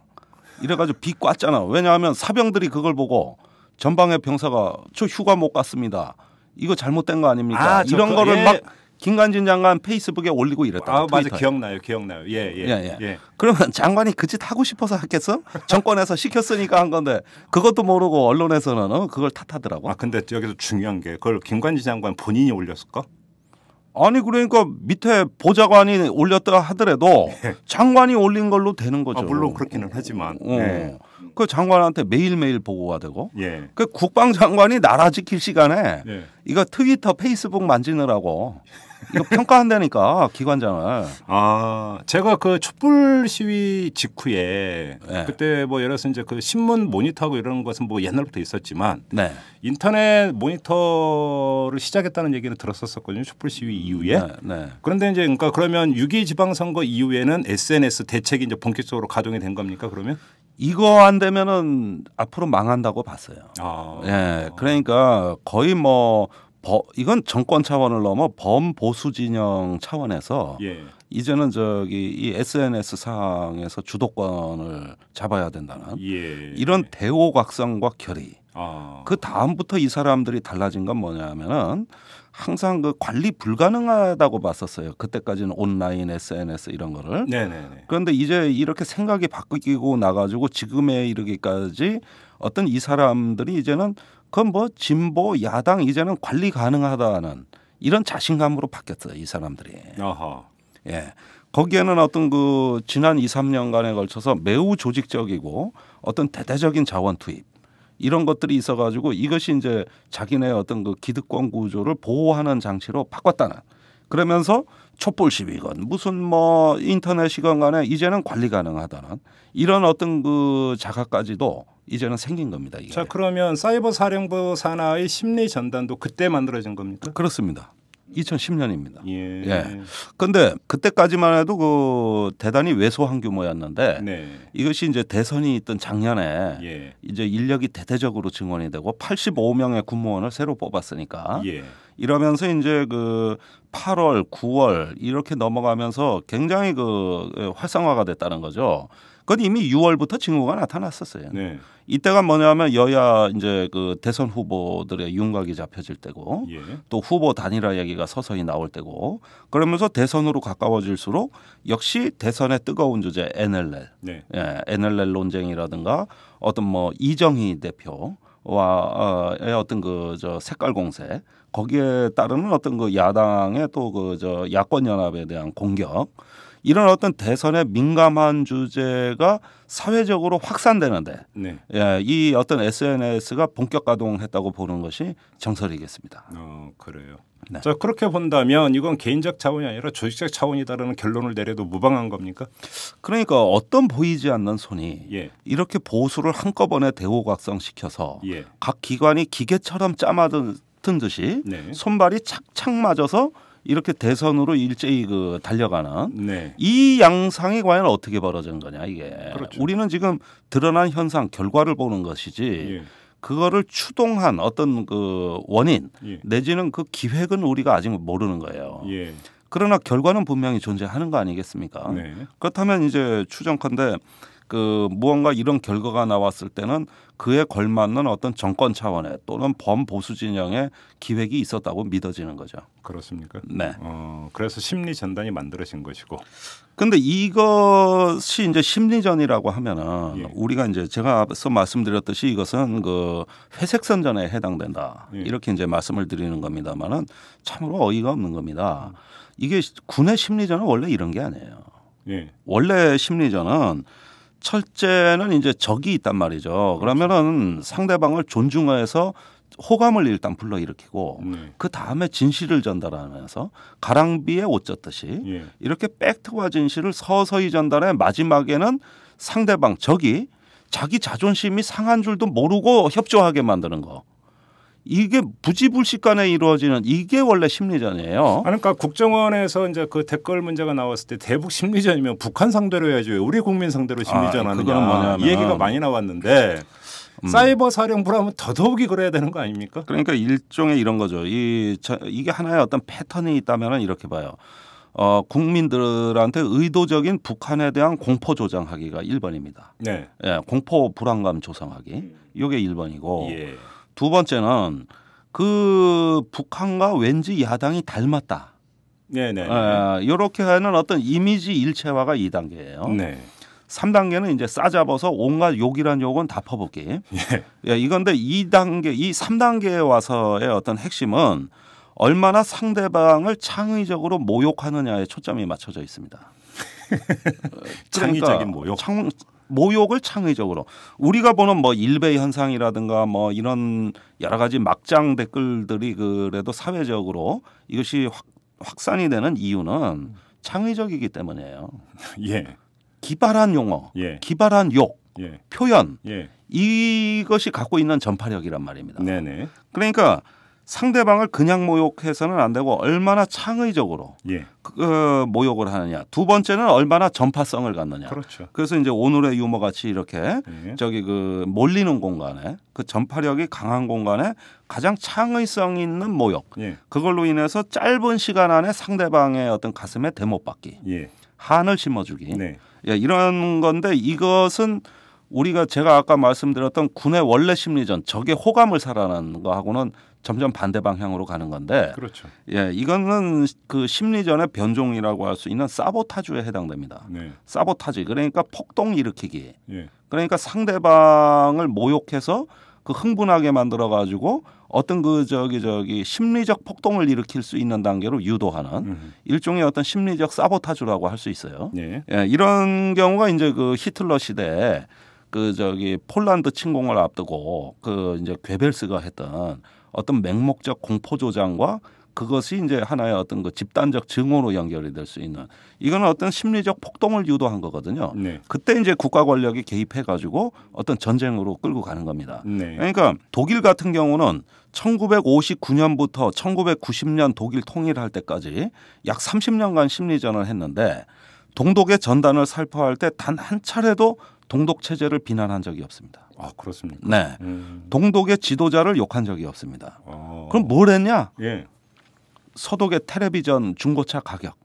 이래가지고 비 꽈잖아. 왜냐하면 사병들이 그걸 보고 전방의 병사가 저 휴가 못 갔습니다. 이거 잘못된 거 아닙니까? 아, 이런 그, 거를 예. 막 김관진 장관 페이스북에 올리고 이랬다. 아, 맞아 기억나요, 기억나요. 예 예, 예, 예. 예. 그러면 장관이 그 짓 하고 싶어서 했겠어? 정권에서 시켰으니까 한 건데 그것도 모르고 언론에서는 어? 그걸 탓하더라고. 아 근데 여기서 중요한 게 그걸 김관진 장관 본인이 올렸을까? 아니 그러니까 밑에 보좌관이 올렸다 하더라도 [laughs] 네. 장관이 올린 걸로 되는 거죠. 아, 물론 그렇기는 하지만. 어. 네. 그 장관한테 매일매일 보고가 되고 예. 그 국방장관이 나라 지킬 시간에 예. 이거 트위터 페이스북 만지느라고 [laughs] 이거 평가한다니까 기관장을. 아 제가 그 촛불 시위 직후에 네. 그때 뭐 예를 들어서 이제 그 신문 모니터하고 이런 것은 뭐 옛날부터 있었지만 네. 인터넷 모니터를 시작했다는 얘기는 들었었거든요 촛불 시위 이후에. 네, 네, 그런데 이제 그러니까 그러면 6.2 지방선거 이후에는 SNS 대책이 이제 본격적으로 가동이 된 겁니까 그러면? 이거 안 되면은 앞으로 망한다고 봤어요. 아. 예. 그러니까 거의 뭐 버, 이건 정권 차원을 넘어 범보수 진영 차원에서 예. 이제는 저기 이 SNS 상에서 주도권을 잡아야 된다는 예. 이런 대오각성과 결의. 아. 그 다음부터 이 사람들이 달라진 건 뭐냐면은 항상 그 관리 불가능하다고 봤었어요. 그때까지는 온라인 SNS 이런 거를. 네네 그런데 이제 이렇게 생각이 바뀌고 나가지고 지금에 이르기까지 어떤 이 사람들이 이제는 그건 뭐 진보 야당 이제는 관리 가능하다는 이런 자신감으로 바뀌었어요 이 사람들이. 아하. 예. 거기에는 어떤 그 지난 2, 3년간에 걸쳐서 매우 조직적이고 어떤 대대적인 자원 투입 이런 것들이 있어 가지고 이것이 이제 자기네 어떤 그 기득권 구조를 보호하는 장치로 바꿨다는 그러면서 촛불 시위건 무슨 뭐 인터넷 시간 간에 이제는 관리 가능하다는 이런 어떤 그 자가까지도 이제는 생긴 겁니다. 이게. 자 그러면 사이버 사령부 산하의 심리 전단도 그때 만들어진 겁니까? 그렇습니다. 2010년입니다. 예. 예. 근데 그때까지만 해도 그 대단히 왜소한 규모였는데 네. 이것이 이제 대선이 있던 작년에 예. 이제 인력이 대대적으로 증원이 되고 85명의 군무원을 새로 뽑았으니까 예. 이러면서 이제 그 8월, 9월 이렇게 넘어가면서 굉장히 그 활성화가 됐다는 거죠. 그건 이미 6월부터 징후가 나타났었어요. 네. 이때가 뭐냐면 여야 이제 그 대선 후보들의 윤곽이 잡혀질 때고 예. 또 후보 단일화 얘기가 서서히 나올 때고 그러면서 대선으로 가까워질수록 역시 대선의 뜨거운 주제 NLL, 네. 예, NLL 논쟁이라든가 어떤 뭐 이정희 대표 와 어, 어떤 그 저 색깔 공세 거기에 따르는 어떤 그 야당의 또 그 저 야권 연합에 대한 공격 이런 어떤 대선에 민감한 주제가 사회적으로 확산되는데 네. 예, 이 어떤 SNS가 본격 가동했다고 보는 것이 정설이겠습니다. 어, 그래요. 네. 자 그렇게 본다면 이건 개인적 차원이 아니라 조직적 차원이다라는 결론을 내려도 무방한 겁니까? 그러니까 어떤 보이지 않는 손이 예. 이렇게 보수를 한꺼번에 대호각성시켜서 예. 각 기관이 기계처럼 짜맞은 듯이 네. 손발이 착착 맞아서 이렇게 대선으로 일제히 그 달려가는 네. 이 양상이 과연 어떻게 벌어진 거냐 이게 그렇죠. 우리는 지금 드러난 현상 결과를 보는 것이지 예. 그거를 추동한 어떤 그 원인 예. 내지는 그 기획은 우리가 아직 모르는 거예요. 예. 그러나 결과는 분명히 존재하는 거 아니겠습니까? 네. 그렇다면 이제 추정컨대 그 무언가 이런 결과가 나왔을 때는 그에 걸맞는 어떤 정권 차원의 또는 범보수 진영의 기획이 있었다고 믿어지는 거죠. 그렇습니까? 네. 어, 그래서 심리 전단이 만들어진 것이고. 근데 이것이 이제 심리전이라고 하면은 예. 우리가 이제 제가 앞서 말씀드렸듯이 이것은 그 회색 선전에 해당된다. 예. 이렇게 이제 말씀을 드리는 겁니다만은 참으로 어이가 없는 겁니다. 음. 이게 군의 심리전은 원래 이런 게 아니에요. 예. 원래 심리전은 첫째는 이제 적이 있단 말이죠. 그러면은 상대방을 존중해서 호감을 일단 불러일으키고 네. 그 다음에 진실을 전달하면서 가랑비에 옷 젖듯이 예. 이렇게 팩트와 진실을 서서히 전달해 마지막에는 상대방 적이 자기 자존심이 상한 줄도 모르고 협조하게 만드는 거. 이게 부지불식간에 이루어지는 이게 원래 심리전이에요. 아, 그러니까 국정원에서 이제 그 댓글 문제가 나왔을 때 대북 심리전이면 북한 상대로 해야죠 우리 국민 상대로 심리전하는뭐냐 아, 이 얘기가 많이 나왔는데 음. 사이버 사령부 라면 더더욱이 그래야 되는 거 아닙니까? 그러니까 일종의 이런 거죠. 이 저, 이게 하나의 어떤 패턴이 있다면은 이렇게 봐요. 어, 국민들한테 의도적인 북한에 대한 공포 조장하기가 일번입니다 네. 예, 공포 불안감 조성하기. 요게 일번이고 예. 두 번째는 그 북한과 왠지 야당이 닮았다. 네네. 네. 예, 이렇게 하는 어떤 이미지 일체화가 2단계예요. 네. 3단계는 이제 싸잡아서 온갖 욕이란 욕은 다 퍼붓기. 예. 예 이건데 2단계, 이 3단계에 와서의 어떤 핵심은 얼마나 상대방을 창의적으로 모욕하느냐에 초점이 맞춰져 있습니다. [laughs] 그러니까 창의적인 모욕. 창, 모욕을 창의적으로 우리가 보는 뭐 일베 현상이라든가 뭐 이런 여러 가지 막장 댓글들이 그래도 사회적으로 이것이 확, 확산이 되는 이유는 창의적이기 때문이에요. [laughs] 예. 기발한 용어, 예. 기발한 욕, 예. 표현 예. 이것이 갖고 있는 전파력이란 말입니다. 네네. 그러니까 상대방을 그냥 모욕해서는 안 되고 얼마나 창의적으로 예. 그, 어, 모욕을 하느냐. 두 번째는 얼마나 전파성을 갖느냐. 그렇죠. 그래서 이제 오늘의 유머 같이 이렇게 예. 저기 그 몰리는 공간에 그 전파력이 강한 공간에 가장 창의성 있는 모욕. 예. 그걸로 인해서 짧은 시간 안에 상대방의 어떤 가슴에 대못 박기. 예. 한을 심어주기. 네. 예, 이런 건데 이것은 우리가 제가 아까 말씀드렸던 군의 원래 심리전 적의 호감을 살아나는 거하고는 점점 반대 방향으로 가는 건데 그렇죠. 예, 이거는 그 심리전의 변종이라고 할 수 있는 사보타주에 해당됩니다. 네. 사보타지 그러니까 폭동 일으키기. 예. 그러니까 상대방을 모욕해서 그 흥분하게 만들어 가지고 어떤 그 저기 저기 심리적 폭동을 일으킬 수 있는 단계로 유도하는 음. 일종의 어떤 심리적 사보타주라고 할 수 있어요. 네. 예, 이런 경우가 이제 그 히틀러 시대에 그 저기 폴란드 침공을 앞두고 그 이제 괴벨스가 했던 어떤 맹목적 공포 조장과 그것이 이제 하나의 어떤 그 집단적 증오로 연결이 될 수 있는 이거는 어떤 심리적 폭동을 유도한 거거든요. 네. 그때 이제 국가 권력이 개입해 가지고 어떤 전쟁으로 끌고 가는 겁니다. 네. 그러니까 독일 같은 경우는 1959년부터 1990년 독일 통일할 때까지 약 30년간 심리전을 했는데 동독의 전단을 살포할 때 단 한 차례도 동독 체제를 비난한 적이 없습니다. 아 그렇습니까? 네, 음. 동독의 지도자를 욕한 적이 없습니다. 어. 그럼 뭘 했냐? 예. 서독의 텔레비전 중고차 가격,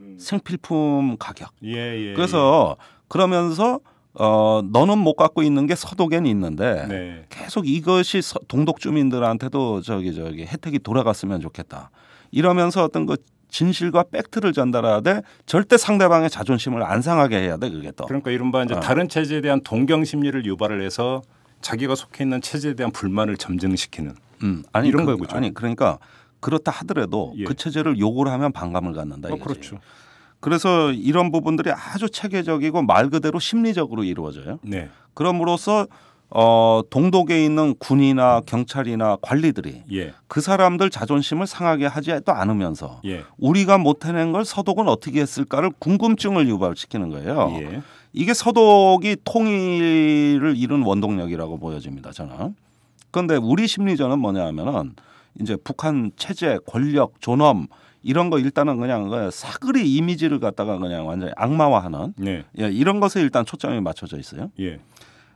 음. 생필품 가격. 예, 예, 예. 그래서 그러면서 어, 너는 못 갖고 있는 게 서독엔 있는데 네. 계속 이것이 동독 주민들한테도 저기 저기 혜택이 돌아갔으면 좋겠다. 이러면서 어떤 그 진실과 팩트를 전달하되 절대 상대방의 자존심을 안 상하게 해야 돼 그게 또. 그러니까 이른바 이제 어. 다른 체제에 대한 동경 심리를 유발을 해서 자기가 속해 있는 체제에 대한 불만을 점증시키는. 음, 아니 이런 그, 거죠. 아니 그러니까 그렇다 하더라도 예. 그 체제를 요구를 하면 반감을 갖는다 어, 이거지. 어, 그렇죠. 그래서 이런 부분들이 아주 체계적이고 말 그대로 심리적으로 이루어져요. 네. 그럼으로써 어, 동독에 있는 군이나 경찰이나 관리들이 예. 그 사람들 자존심을 상하게 하지도 않으면서 예. 우리가 못 해낸 걸 서독은 어떻게 했을까를 궁금증을 유발시키는 거예요. 예. 이게 서독이 통일을 이룬 원동력이라고 보여집니다. 저는. 그런데 우리 심리전은 뭐냐 하면은 이제 북한 체제, 권력, 존엄 이런 거 일단은 그냥 그 사그리 이미지를 갖다가 그냥 완전히 악마화하는 네. 예, 이런 것에 일단 초점이 맞춰져 있어요. 예.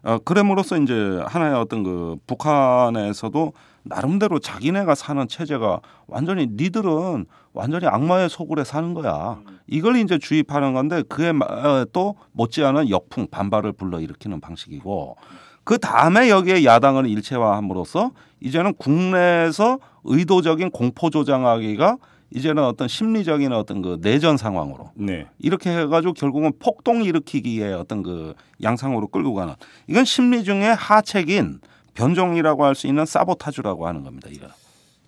어, 그럼으로써 이제 하나의 어떤 그 북한에서도 나름대로 자기네가 사는 체제가 완전히 니들은 완전히 악마의 소굴에 사는 거야. 이걸 이제 주입하는 건데 그에 어, 또 못지않은 역풍 반발을 불러일으키는 방식이고 그 다음에 여기에 야당을 일체화함으로써 이제는 국내에서 의도적인 공포 조장하기가 이제는 어떤 심리적인 어떤 그 내전 상황으로 네. 이렇게 해가지고 결국은 폭동 일으키기에 어떤 그 양상으로 끌고 가는 이건 심리 중에 하책인 변종이라고 할 수 있는 사보타주라고 하는 겁니다. 이거.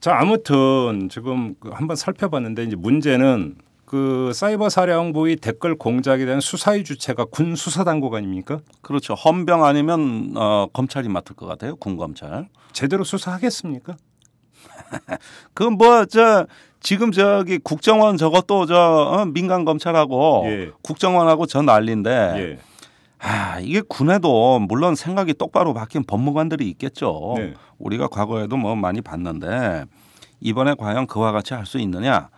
자 아무튼 지금 그 한번 살펴봤는데 이제 문제는 그 사이버 사령부의 댓글 공작에 대한 수사의 주체가 군 수사당국 아닙니까? 그렇죠. 헌병 아니면 어, 검찰이 맡을 것 같아요. 군 검찰. 제대로 수사하겠습니까? [laughs] 그건뭐저 지금 저기 국정원 저것도 저 어, 민간 검찰하고 예. 국정원하고 저 난리인데 예. 아, 이게 군에도 물론 생각이 똑바로 바뀐 법무관들이 있겠죠. 네. 우리가 과거에도 뭐 많이 봤는데 이번에 과연 그와 같이 할 수 있느냐?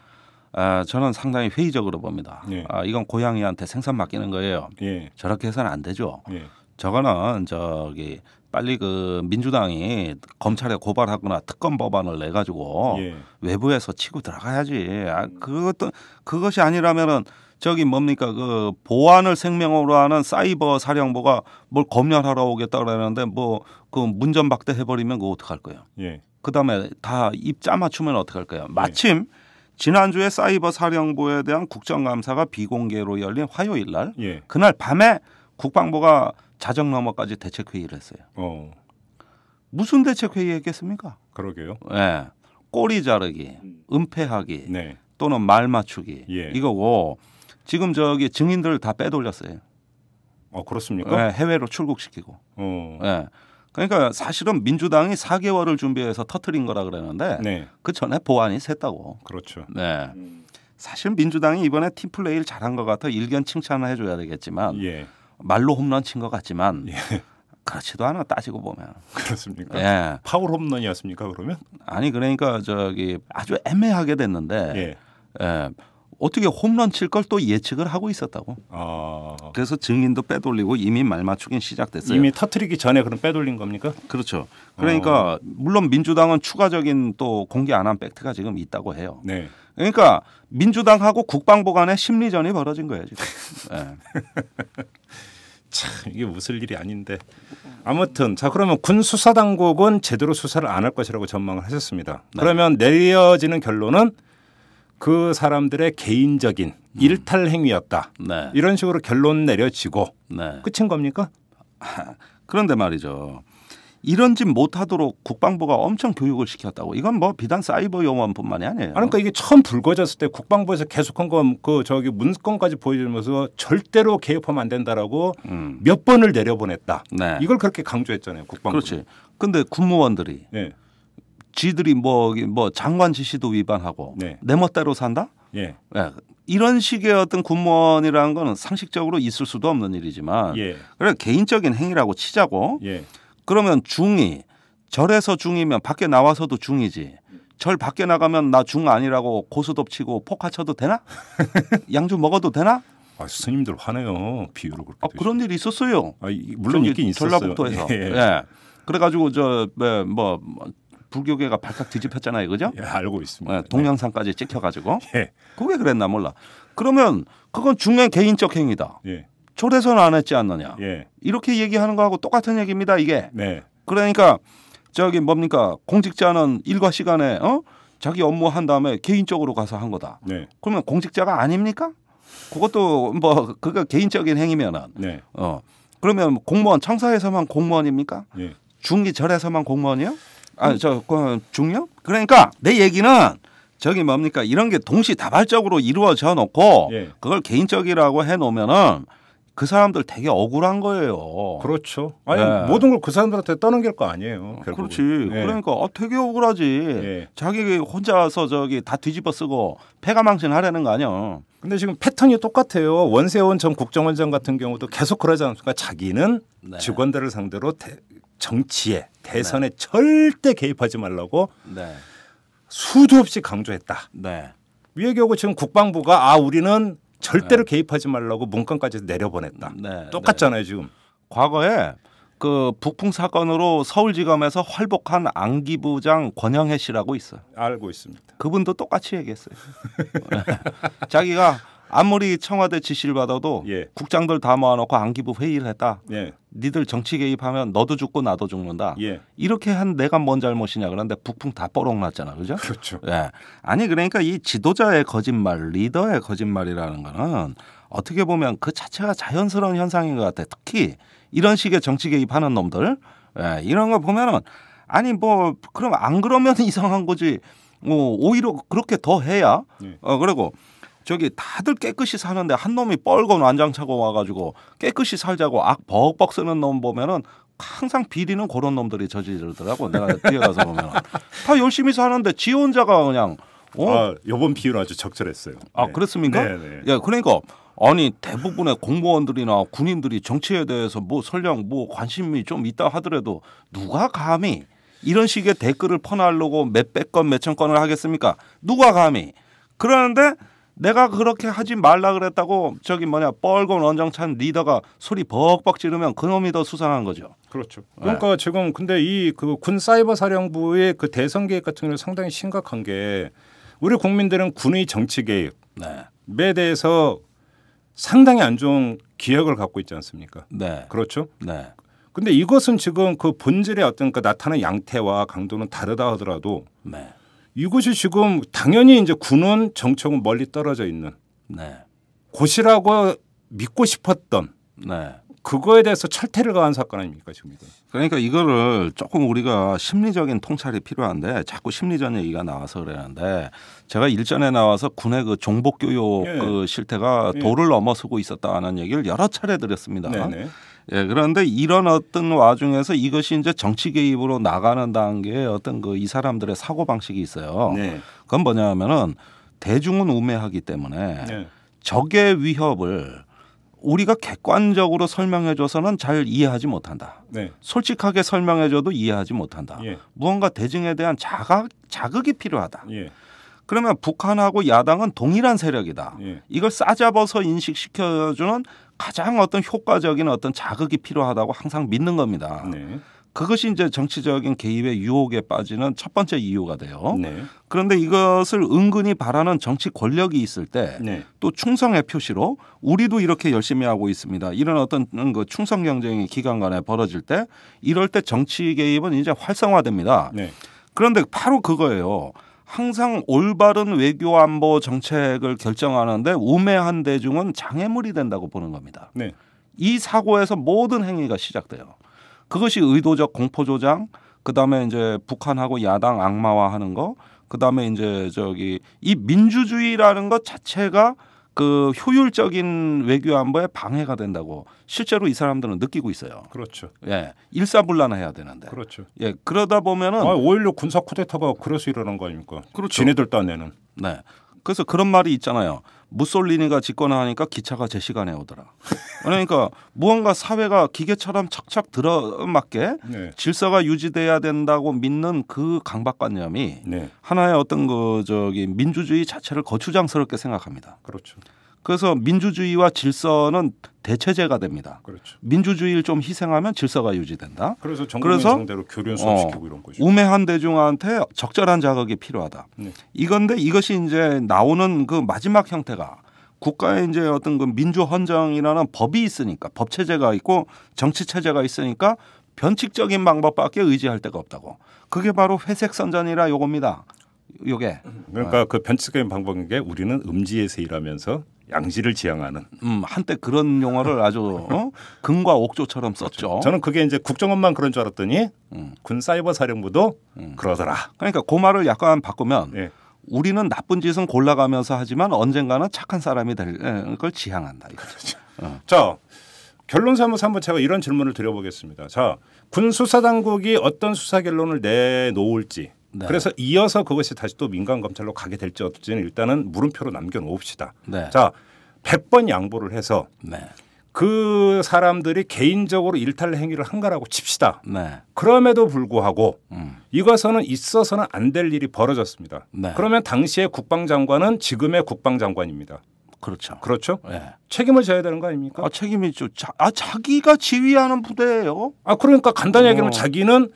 아, 저는 상당히 회의적으로 봅니다. 네. 아, 이건 고양이한테 생선 맡기는 거예요. 네. 저렇게 해서는 안 되죠. 예. 저거는 저기 빨리 그 민주당이 검찰에 고발하거나 특검 법안을 내 가지고 예. 외부에서 치고 들어가야지. 아, 그것도 그것이 아니라면은 저기 뭡니까 그 보안을 생명으로 하는 사이버 사령부가 뭘 검열하러 오겠다 그러는데 뭐 그 문전 박대 해버리면 그거 어떡할 거예요. 예. 그다음에 다입 짜맞추면 어떡할 거예요. 예. 마침 예. 지난주에 사이버 사령부에 대한 국정감사가 비공개로 열린 화요일 날 예. 그날 밤에 국방부가 자정 넘어까지 대책회의를 했어요. 어. 무슨 대책회의 했겠습니까? 그러게요. 예. 네. 꼬리 자르기, 음. 은폐하기, 네. 또는 말 맞추기. 예. 이거고 지금 저기 증인들 다 빼돌렸어요. 어 그렇습니까? 네, 해외로 출국시키고. 어. 네. 그러니까 사실은 민주당이 4개월을 준비해서 터트린 거라 그러는데 네. 그 전에 보완이 샜다고. 그렇죠. 네. 음. 사실 민주당이 이번에 팀플레이를 잘한 것 같아 일견 칭찬을 해줘야 되겠지만 예. 말로 홈런 친 것 같지만 예. 그렇지도 않아 따지고 보면 그렇습니까? 예. 파울 홈런이었습니까 그러면? 아니 그러니까 저기 아주 애매하게 됐는데 예. 예. 어떻게 홈런 칠 걸 또 예측을 하고 있었다고. 아. 그래서 증인도 빼돌리고 이미 말 맞추긴 시작됐어요. 이미 터트리기 전에 그럼 빼돌린 겁니까? 그렇죠. 그러니까 어. 물론 민주당은 추가적인 또 공개 안 한 팩트가 지금 있다고 해요. 네. 그러니까 민주당하고 국방부 간의 심리전이 벌어진 거예요 지금. 네. [laughs] 참 이게 웃을 일이 아닌데 아무튼 자 그러면 군 수사 당국은 제대로 수사를 안 할 것이라고 전망을 하셨습니다. 네. 그러면 내려지는 결론은 그 사람들의 개인적인 음. 일탈 행위였다. 네. 이런 식으로 결론 내려지고 네. 끝인 겁니까? [laughs] 그런데 말이죠. 이런 짓 못하도록 국방부가 엄청 교육을 시켰다고. 이건 뭐 비단 사이버 용원뿐만이 아니에요. 그러니까 이게 처음 불거졌을 때 국방부에서 계속한 건그 저기 문건까지 보여주면서 절대로 개입하면 안 된다라고 음. 몇 번을 내려보냈다. 네. 이걸 그렇게 강조했잖아요. 국방부. 그렇지. 근데 군무원들이 네. 지들이 뭐, 뭐 장관 지시도 위반하고 네. 내 멋대로 산다? 예. 네. 이런 식의 어떤 군무원이라는 거는 상식적으로 있을 수도 없는 일이지만 예. 그래 개인적인 행위라고 치자고 예. 그러면 중이 절에서 중이면 밖에 나와서도 중이지. 절 밖에 나가면 나 중 아니라고 고수도 치고 폭하 쳐도 되나? [laughs] 양주 먹어도 되나? 아, 스님들 화내요. 비유로 그렇게. 아, 그런 일이 있었어요. 아, 물론 있긴 있었어요. 전라북도에서. [laughs] 예. 예. 그래가지고 저뭐 네, 뭐, 불교계가 발칵 뒤집혔잖아요, 그죠? 예, 알고 있습니다. 예, 네, 네. 동영상까지 찍혀가지고. 예. 그게 그랬나 몰라. 그러면 그건 중의 개인적 행위다. 예. 초대선 안 했지 않느냐. 예. 이렇게 얘기하는 거하고 똑같은 얘기입니다. 이게. 네. 그러니까 저기 뭡니까 공직자는 일과 시간에 어 자기 업무 한 다음에 개인적으로 가서 한 거다. 네. 그러면 공직자가 아닙니까? 그것도 뭐 그가 개인적인 행위면은 네. 어 그러면 공무원 청사에서만 공무원입니까? 네. 중기절에서만 공무원이요? 아저 음. 그, 중요? 그러니까 내 얘기는 저기 뭡니까 이런 게 동시다발적으로 이루어져 놓고 예. 그걸 개인적이라고 해 놓으면은 그 사람들 되게 억울한 거예요. 그렇죠. 아니 네. 모든 걸 그 사람들한테 떠넘길 거 아니에요. 결국은. 그렇지. 네. 그러니까 아, 되게 억울하지. 네. 자기 혼자서 저기 다 뒤집어 쓰고 패가망신 하려는 거 아니야. 근데 지금 패턴이 똑같아요. 원세훈 전 국정원장 같은 경우도 계속 그러지 않습니까? 자기는 직원들을 네. 상대로 대, 정치에 네. 대선에 절대 개입하지 말라고 네. 수도 없이 강조했다. 네. 위에 겨우 지금 국방부가 아 우리는 절대로 개입하지 말라고 문건까지 내려보냈다. 네, 네. 똑같잖아요 지금. 과거에 그 북풍 사건으로 서울지검에서 활복한 안기부장 권영혜 씨라고 있어요. 알고 있습니다. 그분도 똑같이 얘기했어요. [laughs] 네. 자기가 아무리 청와대 지시를 받아도 예. 국장들 다 모아놓고 안기부 회의를 했다. 예. 니들 정치 개입하면 너도 죽고 나도 죽는다. 예. 이렇게 한 내가 뭔 잘못이냐 그런데 북풍 다 뻐록 났잖아, 그죠? 그렇죠. 예. 아니 그러니까 이 지도자의 거짓말, 리더의 거짓말이라는 거는 어떻게 보면 그 자체가 자연스러운 현상인 것 같아. 특히 이런 식의 정치 개입하는 놈들, 예. 이런 거 보면은 아니 뭐 그럼 안 그러면 [laughs] 이상한 거지. 뭐 오히려 그렇게 더 해야. 예. 어 그리고. 저기 다들 깨끗이 사는데 한 놈이 뻘건 완장 차고 와가지고 깨끗이 살자고 악벅벅 쓰는 놈 보면은 항상 비리는 그런 놈들이 저지르더라고 내가 뒤에 가서 보면 [laughs] 다 열심히 사는데 지 혼자가 그냥 어? 아, 이번 비유는 아주 적절했어요. 아 네. 그렇습니까? 네네. 네. 예, 그러니까 아니 대부분의 공무원들이나 군인들이 정치에 대해서 뭐 설령 뭐 관심이 좀 있다 하더라도 누가 감히 이런 식의 댓글을 퍼나르고 몇 백 건 몇천 건을 하겠습니까? 누가 감히? 그러는데 내가 그렇게 하지 말라 그랬다고 저기 뭐냐 뻘건 언정찬 리더가 소리 벅벅 지르면 그놈이 더 수상한 거죠. 그렇죠. 네. 그러니까 네. 지금 근데 이 그 군 사이버 사령부의 그 대선 계획 같은 경우는 상당히 심각한 게 우리 국민들은 군의 정치 개입에 네. 대해서 상당히 안 좋은 기억을 갖고 있지 않습니까? 네. 그렇죠. 네. 근데 이것은 지금 그 본질의 어떤 그 나타난 양태와 강도는 다르다 하더라도 네. 이곳이 지금 당연히 이제 군은 정책은 멀리 떨어져 있는 네. 곳이라고 믿고 싶었던 네. 그거에 대해서 철퇴를 가한 사건 아닙니까 지금 이거. 그러니까 이거를 조금 우리가 심리적인 통찰이 필요한데 자꾸 심리전 얘기가 나와서 그러는데 제가 일전에 나와서 군의 그 종복 교육 예. 그 실태가 예. 도를 넘어서고 있었다는 얘기를 여러 차례 드렸습니다. 네네. 예, 그런데 이런 어떤 와중에서 이것이 이제 정치 개입으로 나가는 단계에 어떤 그 이 사람들의 사고 방식이 있어요. 네. 그건 뭐냐면은 하 대중은 우매하기 때문에 네. 적의 위협을 우리가 객관적으로 설명해줘서는 잘 이해하지 못한다. 네. 솔직하게 설명해줘도 이해하지 못한다. 예. 무언가 대중에 대한 자각, 자극이 필요하다. 예. 그러면 북한하고 야당은 동일한 세력이다. 예. 이걸 싸잡아서 인식시켜주는 가장 어떤 효과적인 어떤 자극이 필요하다고 항상 믿는 겁니다. 네. 그것이 이제 정치적인 개입의 유혹에 빠지는 첫 번째 이유가 돼요. 네. 그런데 이것을 은근히 바라는 정치 권력이 있을 때또 네. 충성의 표시로 우리도 이렇게 열심히 하고 있습니다. 이런 어떤 그 충성 경쟁이 기간 간에 벌어질 때 이럴 때 정치 개입은 이제 활성화됩니다. 네. 그런데 바로 그거예요. 항상 올바른 외교 안보 정책을 결정하는데 우매한 대중은 장애물이 된다고 보는 겁니다. 네. 이 사고에서 모든 행위가 시작돼요. 그것이 의도적 공포 조장, 그다음에 이제 북한하고 야당 악마화하는 거, 그다음에 이제 저기 이 민주주의라는 것 자체가 그 효율적인 외교 안보에 방해가 된다고 실제로 이 사람들은 느끼고 있어요. 그렇죠. 예, 일사불란해야 되는데. 그렇죠. 예, 그러다 보면은 아, 오히려 군사 쿠데타가 그래서 일어난 거 아닙니까? 그렇죠. 지네들 딴에는. 네. 그래서 그런 말이 있잖아요. 무솔리니가 집권하니까 기차가 제 시간에 오더라. 그러니까 무언가 사회가 기계처럼 착착 들어맞게 네. 질서가 유지돼야 된다고 믿는 그 강박관념이 네. 하나의 어떤 그 저기 민주주의 자체를 거추장스럽게 생각합니다. 그렇죠. 그래서 민주주의와 질서는 대체제가 됩니다. 그렇죠. 민주주의를 좀 희생하면 질서가 유지된다. 그래서 정부 상대로 교련 수업시키고 어, 이런 거죠. 우매한 대중한테 적절한 자극이 필요하다. 네. 이건데 이것이 이제 나오는 그 마지막 형태가 국가의 이제 어떤 그 민주 헌정이라는 법이 있으니까 법 체제가 있고 정치 체제가 있으니까 변칙적인 방법밖에 의지할 데가 없다고. 그게 바로 회색 선전이라 요겁니다. 요게 그러니까 어. 그 변칙적인 방법인 게 우리는 음지에서 일하면서 양지를 지향하는. 음 한때 그런 용어를 아주 어? 금과 옥조처럼 그렇죠. 썼죠. 저는 그게 이제 국정원만 그런 줄 알았더니 음. 군 사이버 사령부도 음. 그러더라. 그러니까 그 말을 약간 바꾸면 예. 우리는 나쁜 짓은 골라가면서 하지만 언젠가는 착한 사람이 될걸 예, 지향한다. 그렇죠. 어. 자 결론 삼아서 한번 제가 이런 질문을 드려보겠습니다. 자 군 수사당국이 어떤 수사 결론을 내놓을지 네. 그래서 이어서 그것이 다시 또 민간 검찰로 가게 될지 어떨지는 일단은 물음표로 남겨놓읍시다. 네. 자, 100번 양보를 해서 네. 그 사람들이 개인적으로 일탈 행위를 한거라고 칩시다. 네. 그럼에도 불구하고 음. 이것은 있어서는 안 될 일이 벌어졌습니다. 네. 그러면 당시의 국방장관은 지금의 국방장관입니다. 그렇죠. 그렇죠. 네. 책임을 져야 되는 거 아닙니까? 아, 책임이죠. 자, 아, 자기가 지휘하는 부대예요. 아, 그러니까 간단히 어. 얘기하면 자기는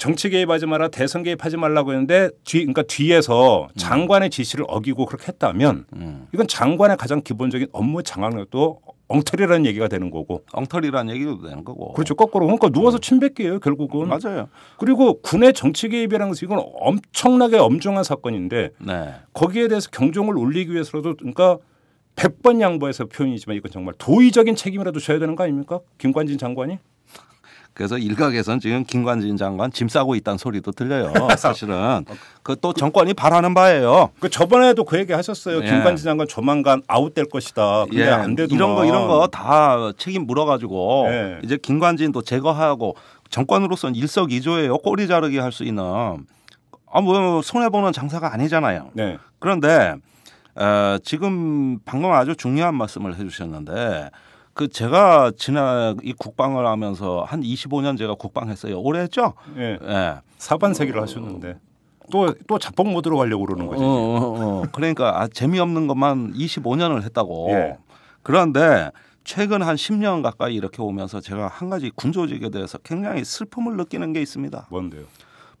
정치 개입하지 마라 대선 개입하지 말라고 했는데 뒤 그러니까 뒤에서 음. 장관의 지시를 어기고 그렇게 했다면 음. 이건 장관의 가장 기본적인 업무 장악력도 엉터리라는 얘기가 되는 거고 엉터리라는 얘기도 되는 거고 그렇죠 거꾸로 그러니까 음. 누워서 침뱉기예요 결국은 맞아요 그리고 군의 정치 개입이라는 것은 이건 엄청나게 엄중한 사건인데 네. 거기에 대해서 경종을 울리기 위해서라도 그러니까 100번 양보해서 표현이지만 이건 정말 도의적인 책임이라도 져야 되는 거 아닙니까 김관진 장관이 그래서 일각에선 지금 김관진 장관 짐 싸고 있다는 소리도 들려요. 사실은 그 또 정권이 바라는 바예요. 그 저번에도 그 얘기 하셨어요. 예. 김관진 장관 조만간 아웃될 것이다. 근데 예. 안 되더만. 이런 거 이런 거 다 책임 물어가지고 예. 이제 김관진도 제거하고 정권으로서는 일석이조예요. 꼬리 자르기 할 수 있는 아뭐 손해 보는 장사가 아니잖아요. 네. 그런데 어, 지금 방금 아주 중요한 말씀을 해주셨는데 그 제가 지난 이 국방을 하면서 한 25년 제가 국방했어요. 오래 했죠? 예. 예. 사반세기를 어, 하셨는데. 또 또자폭 모드로 가려고 그러는 거죠. 어, 어, 어, 그러니까 아, 재미없는 것만 25년을 했다고. 예. 그런데 최근 한 10년 가까이 이렇게 오면서 제가 한 가지 군조직에 대해서 굉장히 슬픔을 느끼는 게 있습니다. 뭔데요?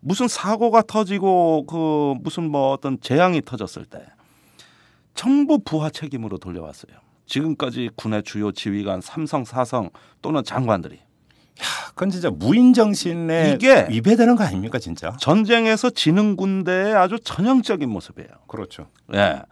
무슨 사고가 터지고 그 무슨 뭐 어떤 재앙이 터졌을 때 정부 부하 책임으로 돌려왔어요. 지금까지 군의 주요 지휘관 삼성 사성 또는 장관들이 야, 그건 진짜 무인 정신에 이게 위배되는 거 아닙니까 진짜? 전쟁에서 지는 군대의 아주 전형적인 모습이에요. 그렇죠. 예.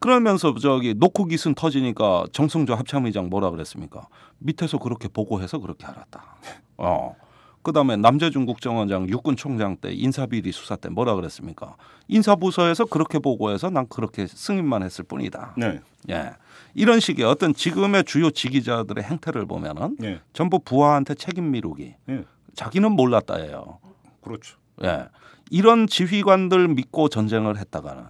그러면서 저기 노코 기순 터지니까 정승조 합참의장 뭐라 그랬습니까? 밑에서 그렇게 보고해서 그렇게 알았다. 어. 그다음에 남재준 국정원장 육군 총장 때 인사 비리 수사 때 뭐라 그랬습니까? 인사부서에서 그렇게 보고해서 난 그렇게 승인만 했을 뿐이다. 네. 예. 이런 식의 어떤 지금의 주요 지기자들의 행태를 보면은 네. 전부 부하한테 책임 미루기. 네. 자기는 몰랐다예요. 그렇죠. 예. 이런 지휘관들 믿고 전쟁을 했다가는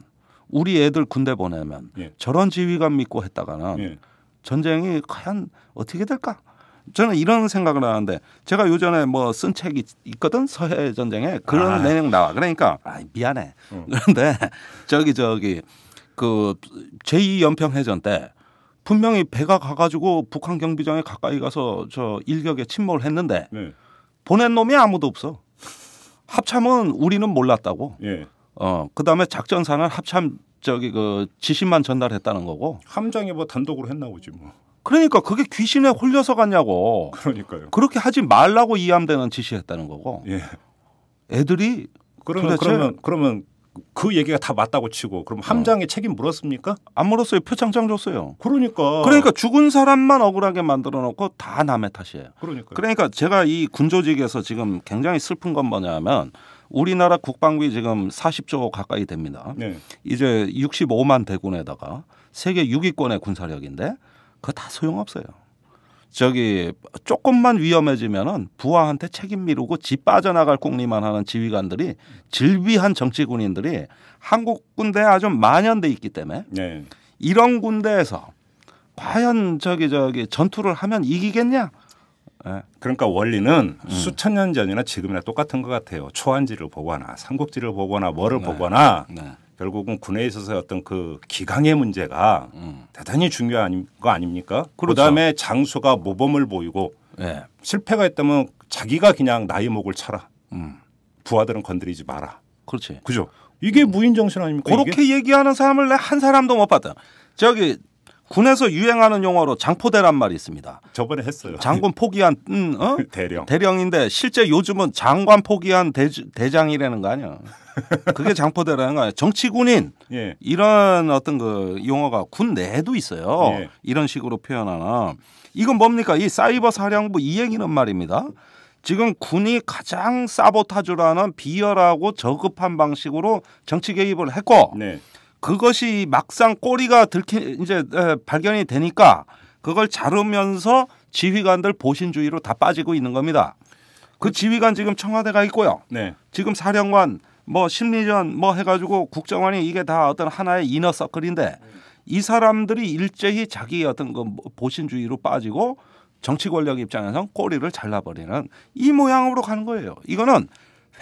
우리 애들 군대 보내면 예. 저런 지휘관 믿고 했다가는 예. 전쟁이 과연 어떻게 될까? 저는 이런 생각을 하는데 제가 요전에 뭐 쓴 책이 있거든 서해 전쟁에 그런 아. 내용 나와 그러니까 아 미안해 응. 음. 그런데 저기 저기 그 제2 연평해전 때 분명히 배가 가가지고 북한 경비장에 가까이 가서 저 일격에 침몰을 했는데 네. 보낸 놈이 아무도 없어 합참은 우리는 몰랐다고 네. 어 그다음에 작전사는 합참 저기 그 지시만 전달했다는 거고 함장이 뭐 단독으로 했나 보지 뭐. 그러니까 그게 귀신에 홀려서 갔냐고. 그러니까요. 그렇게 하지 말라고 이암되는 지시했다는 거고. 예. 애들이 그러면 그러면 그러면 그 얘기가 다 맞다고 치고 그럼 함장의 어. 책임 물었습니까? 안 물었어요. 표창장 줬어요. 그러니까 그러니까 죽은 사람만 억울하게 만들어 놓고 다 남의 탓이에요. 그러니까 그러니까 제가 이 군조직에서 지금 굉장히 슬픈 건 뭐냐면 우리나라 국방비 지금 40조 가까이 됩니다. 네. 이제 65만 대군에다가 세계 6위권의 군사력인데 그거 다 소용없어요. 저기 조금만 위험해지면은 부하한테 책임 미루고 지 빠져나갈 꽁리만 하는 지휘관들이 질비한 정치 군인들이 한국 군대에 아주 만연돼 있기 때문에 네. 이런 군대에서 과연 저기 저기 전투를 하면 이기겠냐? 네. 그러니까 원리는 음. 수천 년 전이나 지금이나 똑같은 것 같아요. 초안지를 보거나 삼국지를 보거나 뭐를 네. 보거나 네. 결국은 군에 있어서 어떤 그 기강의 문제가 음. 대단히 중요한 거 아닙니까? 그렇죠. 그다음에 장수가 모범을 보이고 네. 실패가 있다면 자기가 그냥 나이 목을 차라. 음. 부하들은 건드리지 마라. 그렇지. 그죠? 이게 음. 무인 정신 아닙니까? 그렇게 얘기하는 사람을 내 한 사람도 못 봤다. 저기 군에서 유행하는 용어로 장포대란 말이 있습니다. 저번에 했어요. 장군 포기한 음, 어? [laughs] 대령. 대령인데 실제 요즘은 장관 포기한 대, 대장이라는 거 아니야. 그게 [laughs] 장포대라는 거 아니야. 정치군인 예. 이런 어떤 그 용어가 군 내에도 있어요. 예. 이런 식으로 표현하는 이건 뭡니까? 이 사이버 사령부 이행이란 말입니다. 지금 군이 가장 사보타주라는 비열하고 저급한 방식으로 정치 개입을 했고 네. 그것이 막상 꼬리가 들키 이제 발견이 되니까 그걸 자르면서 지휘관들 보신주의로 다 빠지고 있는 겁니다. 그, 그 지휘관 지금 청와대가 있고요. 네. 지금 사령관 뭐 심리전 뭐 해가지고 국정원이 이게 다 어떤 하나의 이너 서클인데 이 사람들이 일제히 자기 어떤 그 뭐 보신주의로 빠지고 정치 권력 입장에선 꼬리를 잘라버리는 이 모양으로 가는 거예요. 이거는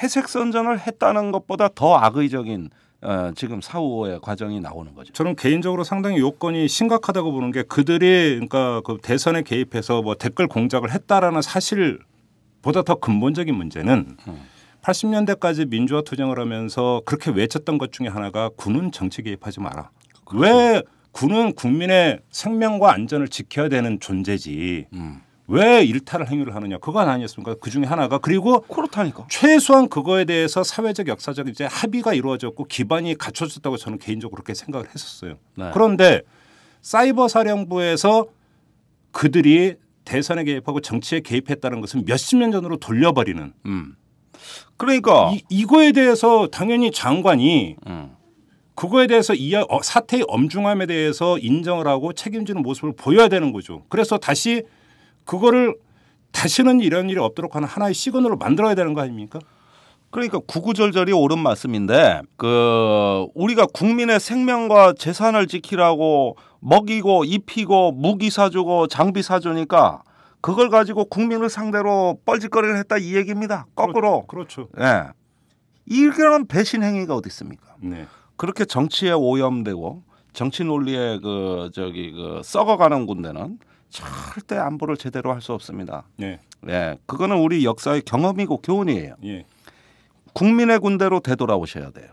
회색 선전을 했다는 것보다 더 악의적인 어, 지금 사후의 과정이 나오는 거죠. 저는 개인적으로 상당히 요건이 심각하다고 보는 게 그들이 그러니까 그 대선에 개입해서 뭐 댓글 공작을 했다라는 사실보다 더 근본적인 문제는 음. 80년대까지 민주화 투쟁을 하면서 그렇게 외쳤던 것 중에 하나가 군은 정치 개입하지 마라. 그렇죠. 왜 군은 국민의 생명과 안전을 지켜야 되는 존재지. 음. 왜 일탈을 행위를 하느냐 그건 아니었습니까? 그 중에 하나가 그리고 그렇다니까 최소한 그거에 대해서 사회적 역사적 이제 합의가 이루어졌고 기반이 갖춰졌다고 저는 개인적으로 그렇게 생각을 했었어요. 네. 그런데 사이버 사령부에서 그들이 대선에 개입하고 정치에 개입했다는 것은 몇십 년 전으로 돌려버리는. 음. 그러니까 이, 이거에 대해서 당연히 장관이 음. 그거에 대해서 이 어, 사태의 엄중함에 대해서 인정을 하고 책임지는 모습을 보여야 되는 거죠. 그래서 다시 그거를 다시는 이런 일이 없도록 하는 하나의 시그널로 만들어야 되는 거 아닙니까? 그러니까 구구절절이 옳은 말씀인데 그 우리가 국민의 생명과 재산을 지키라고 먹이고 입히고 무기 사주고 장비 사주니까 그걸 가지고 국민을 상대로 뻘짓거리를 했다 이 얘기입니다. 거꾸로 그렇죠. 예. 네. 이런 배신 행위가 어디 있습니까? 네. 그렇게 정치에 오염되고 정치 논리에 그 저기 그 썩어가는 군대는 절대 안보를 제대로 할 수 없습니다. 네. 네. 그거는 우리 역사의 경험이고 교훈이에요. 예. 국민의 군대로 되돌아오셔야 돼요.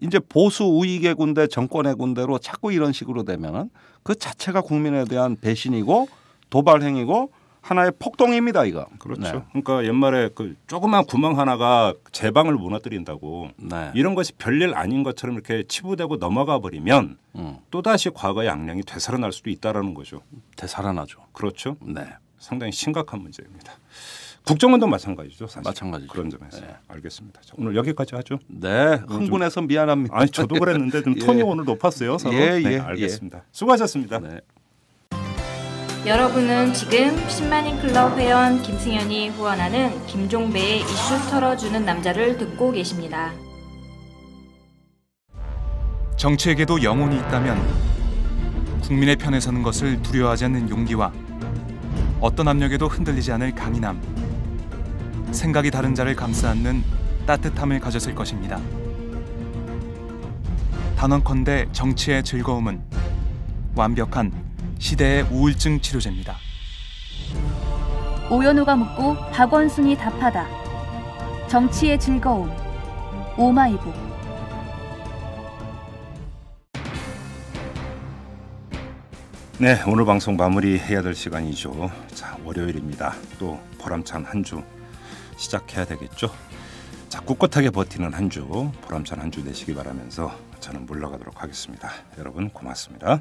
이제 보수 우익의 군대, 정권의 군대로 자꾸 이런 식으로 되면은 그 자체가 국민에 대한 배신이고 도발행위고 하나의 폭동입니다 이거. 그렇죠. 네. 그러니까 옛말에 그 조그만 구멍 하나가 제방을 무너뜨린다고 네. 이런 것이 별일 아닌 것처럼 이렇게 치부되고 넘어가 버리면 음. 또 다시 과거의 악령이 되살아날 수도 있다라는 거죠. 되살아나죠. 그렇죠. 네. 상당히 심각한 문제입니다. 국정원도 마찬가지죠. 사실. 마찬가지 그런 점에서 네. 알겠습니다. 오늘 여기까지 하죠. 네, 흥분해서 미안합니다. 아니 저도 그랬는데 좀 [laughs] 예. 톤이 예. 오늘 높았어요. 예, 네, 예, 예, 네, 알겠습니다. 예. 수고하셨습니다. 네. 여러분은 지금 10만인 클럽 회원 김승현이 후원하는 김종배의 이슈 털어주는 남자를 듣고 계십니다. 정치에게도 영혼이 있다면 국민의 편에 서는 것을 두려워하지 않는 용기와 어떤 압력에도 흔들리지 않을 강인함, 생각이 다른 자를 감싸 안는 따뜻함을 가졌을 것입니다. 단언컨대 정치의 즐거움은 완벽한 시대의 우울증 치료제입니다. 오연호가 묻고 박원순이 답하다. 정치의 즐거움. 오마이북. 네, 오늘 방송 마무리해야 될 시간이죠. 자, 월요일입니다. 또 보람찬 한 주 시작해야 되겠죠. 자, 꿋꿋하게 버티는 한 주, 보람찬 한 주 되시기 바라면서 저는 물러가도록 하겠습니다. 여러분 고맙습니다.